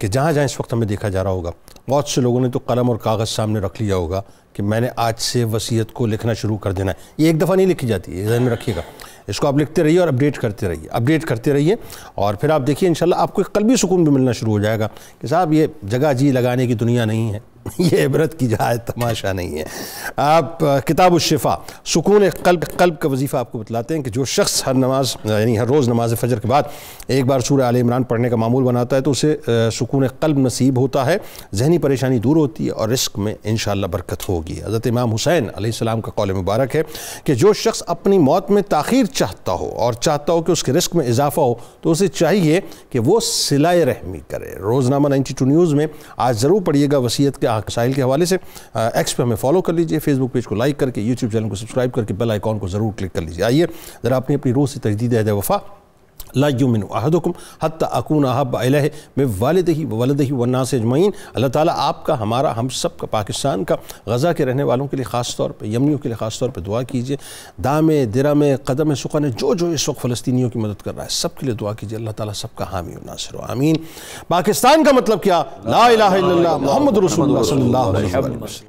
कि जहाँ जहाँ इस वक्त हमें देखा जा रहा होगा बहुत से लोगों ने तो कलम और कागज़ सामने रख लिया होगा कि मैंने आज से वसीयत को लिखना शुरू कर देना है ये एक दफ़ा नहीं लिखी जाती है जहन में रखिएगा इसको आप लिखते रहिए और अपडेट करते रहिए अपडेट करते रहिए और फिर आप देखिए इंशाल्लाह आपको एक भी सुकून भी मिलना शुरू हो जाएगा कि साहब ये जगह जी लगाने की दुनिया नहीं है *laughs* ये इबरत की जहाँ तमाशा नहीं है आप किताब शिफा सुकून कल्ब कल्ब का वजीफ़ा आपको बतलाते हैं कि जो शख्स हर नमाज यानी हर रोज़ नमाज फजर के बाद एक बार सूर्य आल इमरान पढ़ने का मामूल बनाता है तो उसे सुकून कल्ब नसीब होता है जहनी परेशानी दूर होती है और रिस्क में इन बरकत होगी हज़रत इमाम हुसैन आसमाम का कौल मुबारक है कि जो शख्स अपनी मौत में तखिर चाहता हो और चाहता हो कि उसके रिस्क में इजाफा हो तो उसे चाहिए कि वो सिलाई रहमी करे रोज़नामा नाइन्टी टू न्यूज़ में आज ज़रूर पढ़िएगा वसीयत के साहिल के हवाले से एक्स पे हमें फॉलो कर लीजिए फेसबुक पेज को लाइक करके यूट्यूब चैनल को सब्सक्राइब करके बेल आइकॉन को ज़रूर क्लिक कर लीजिए आइए ज़रा अपनी अपनी रोज़ से तजदीद वफा ला युमिन हत अकून अहब अलह में वालद ही वलद ही वन्ना से अजमैन अल्लाह ताली आपका हमारा हम सब का पाकिस्तान का गज़ा के रहने वालों के लिए ख़ास तौर पर यमनियों के लिए ख़ास तौर पर दुआ कीजिए दाम दिरा में कदम सुखा ने जो जो इस वक्त फ़लस्तियों की मदद कर रहा है सब के लिए दुआ कीजिए अल्लाह ताली सबका हामी नासर आमीन पाकिस्तान का मतलब क्या ला मोहम्मद रसूल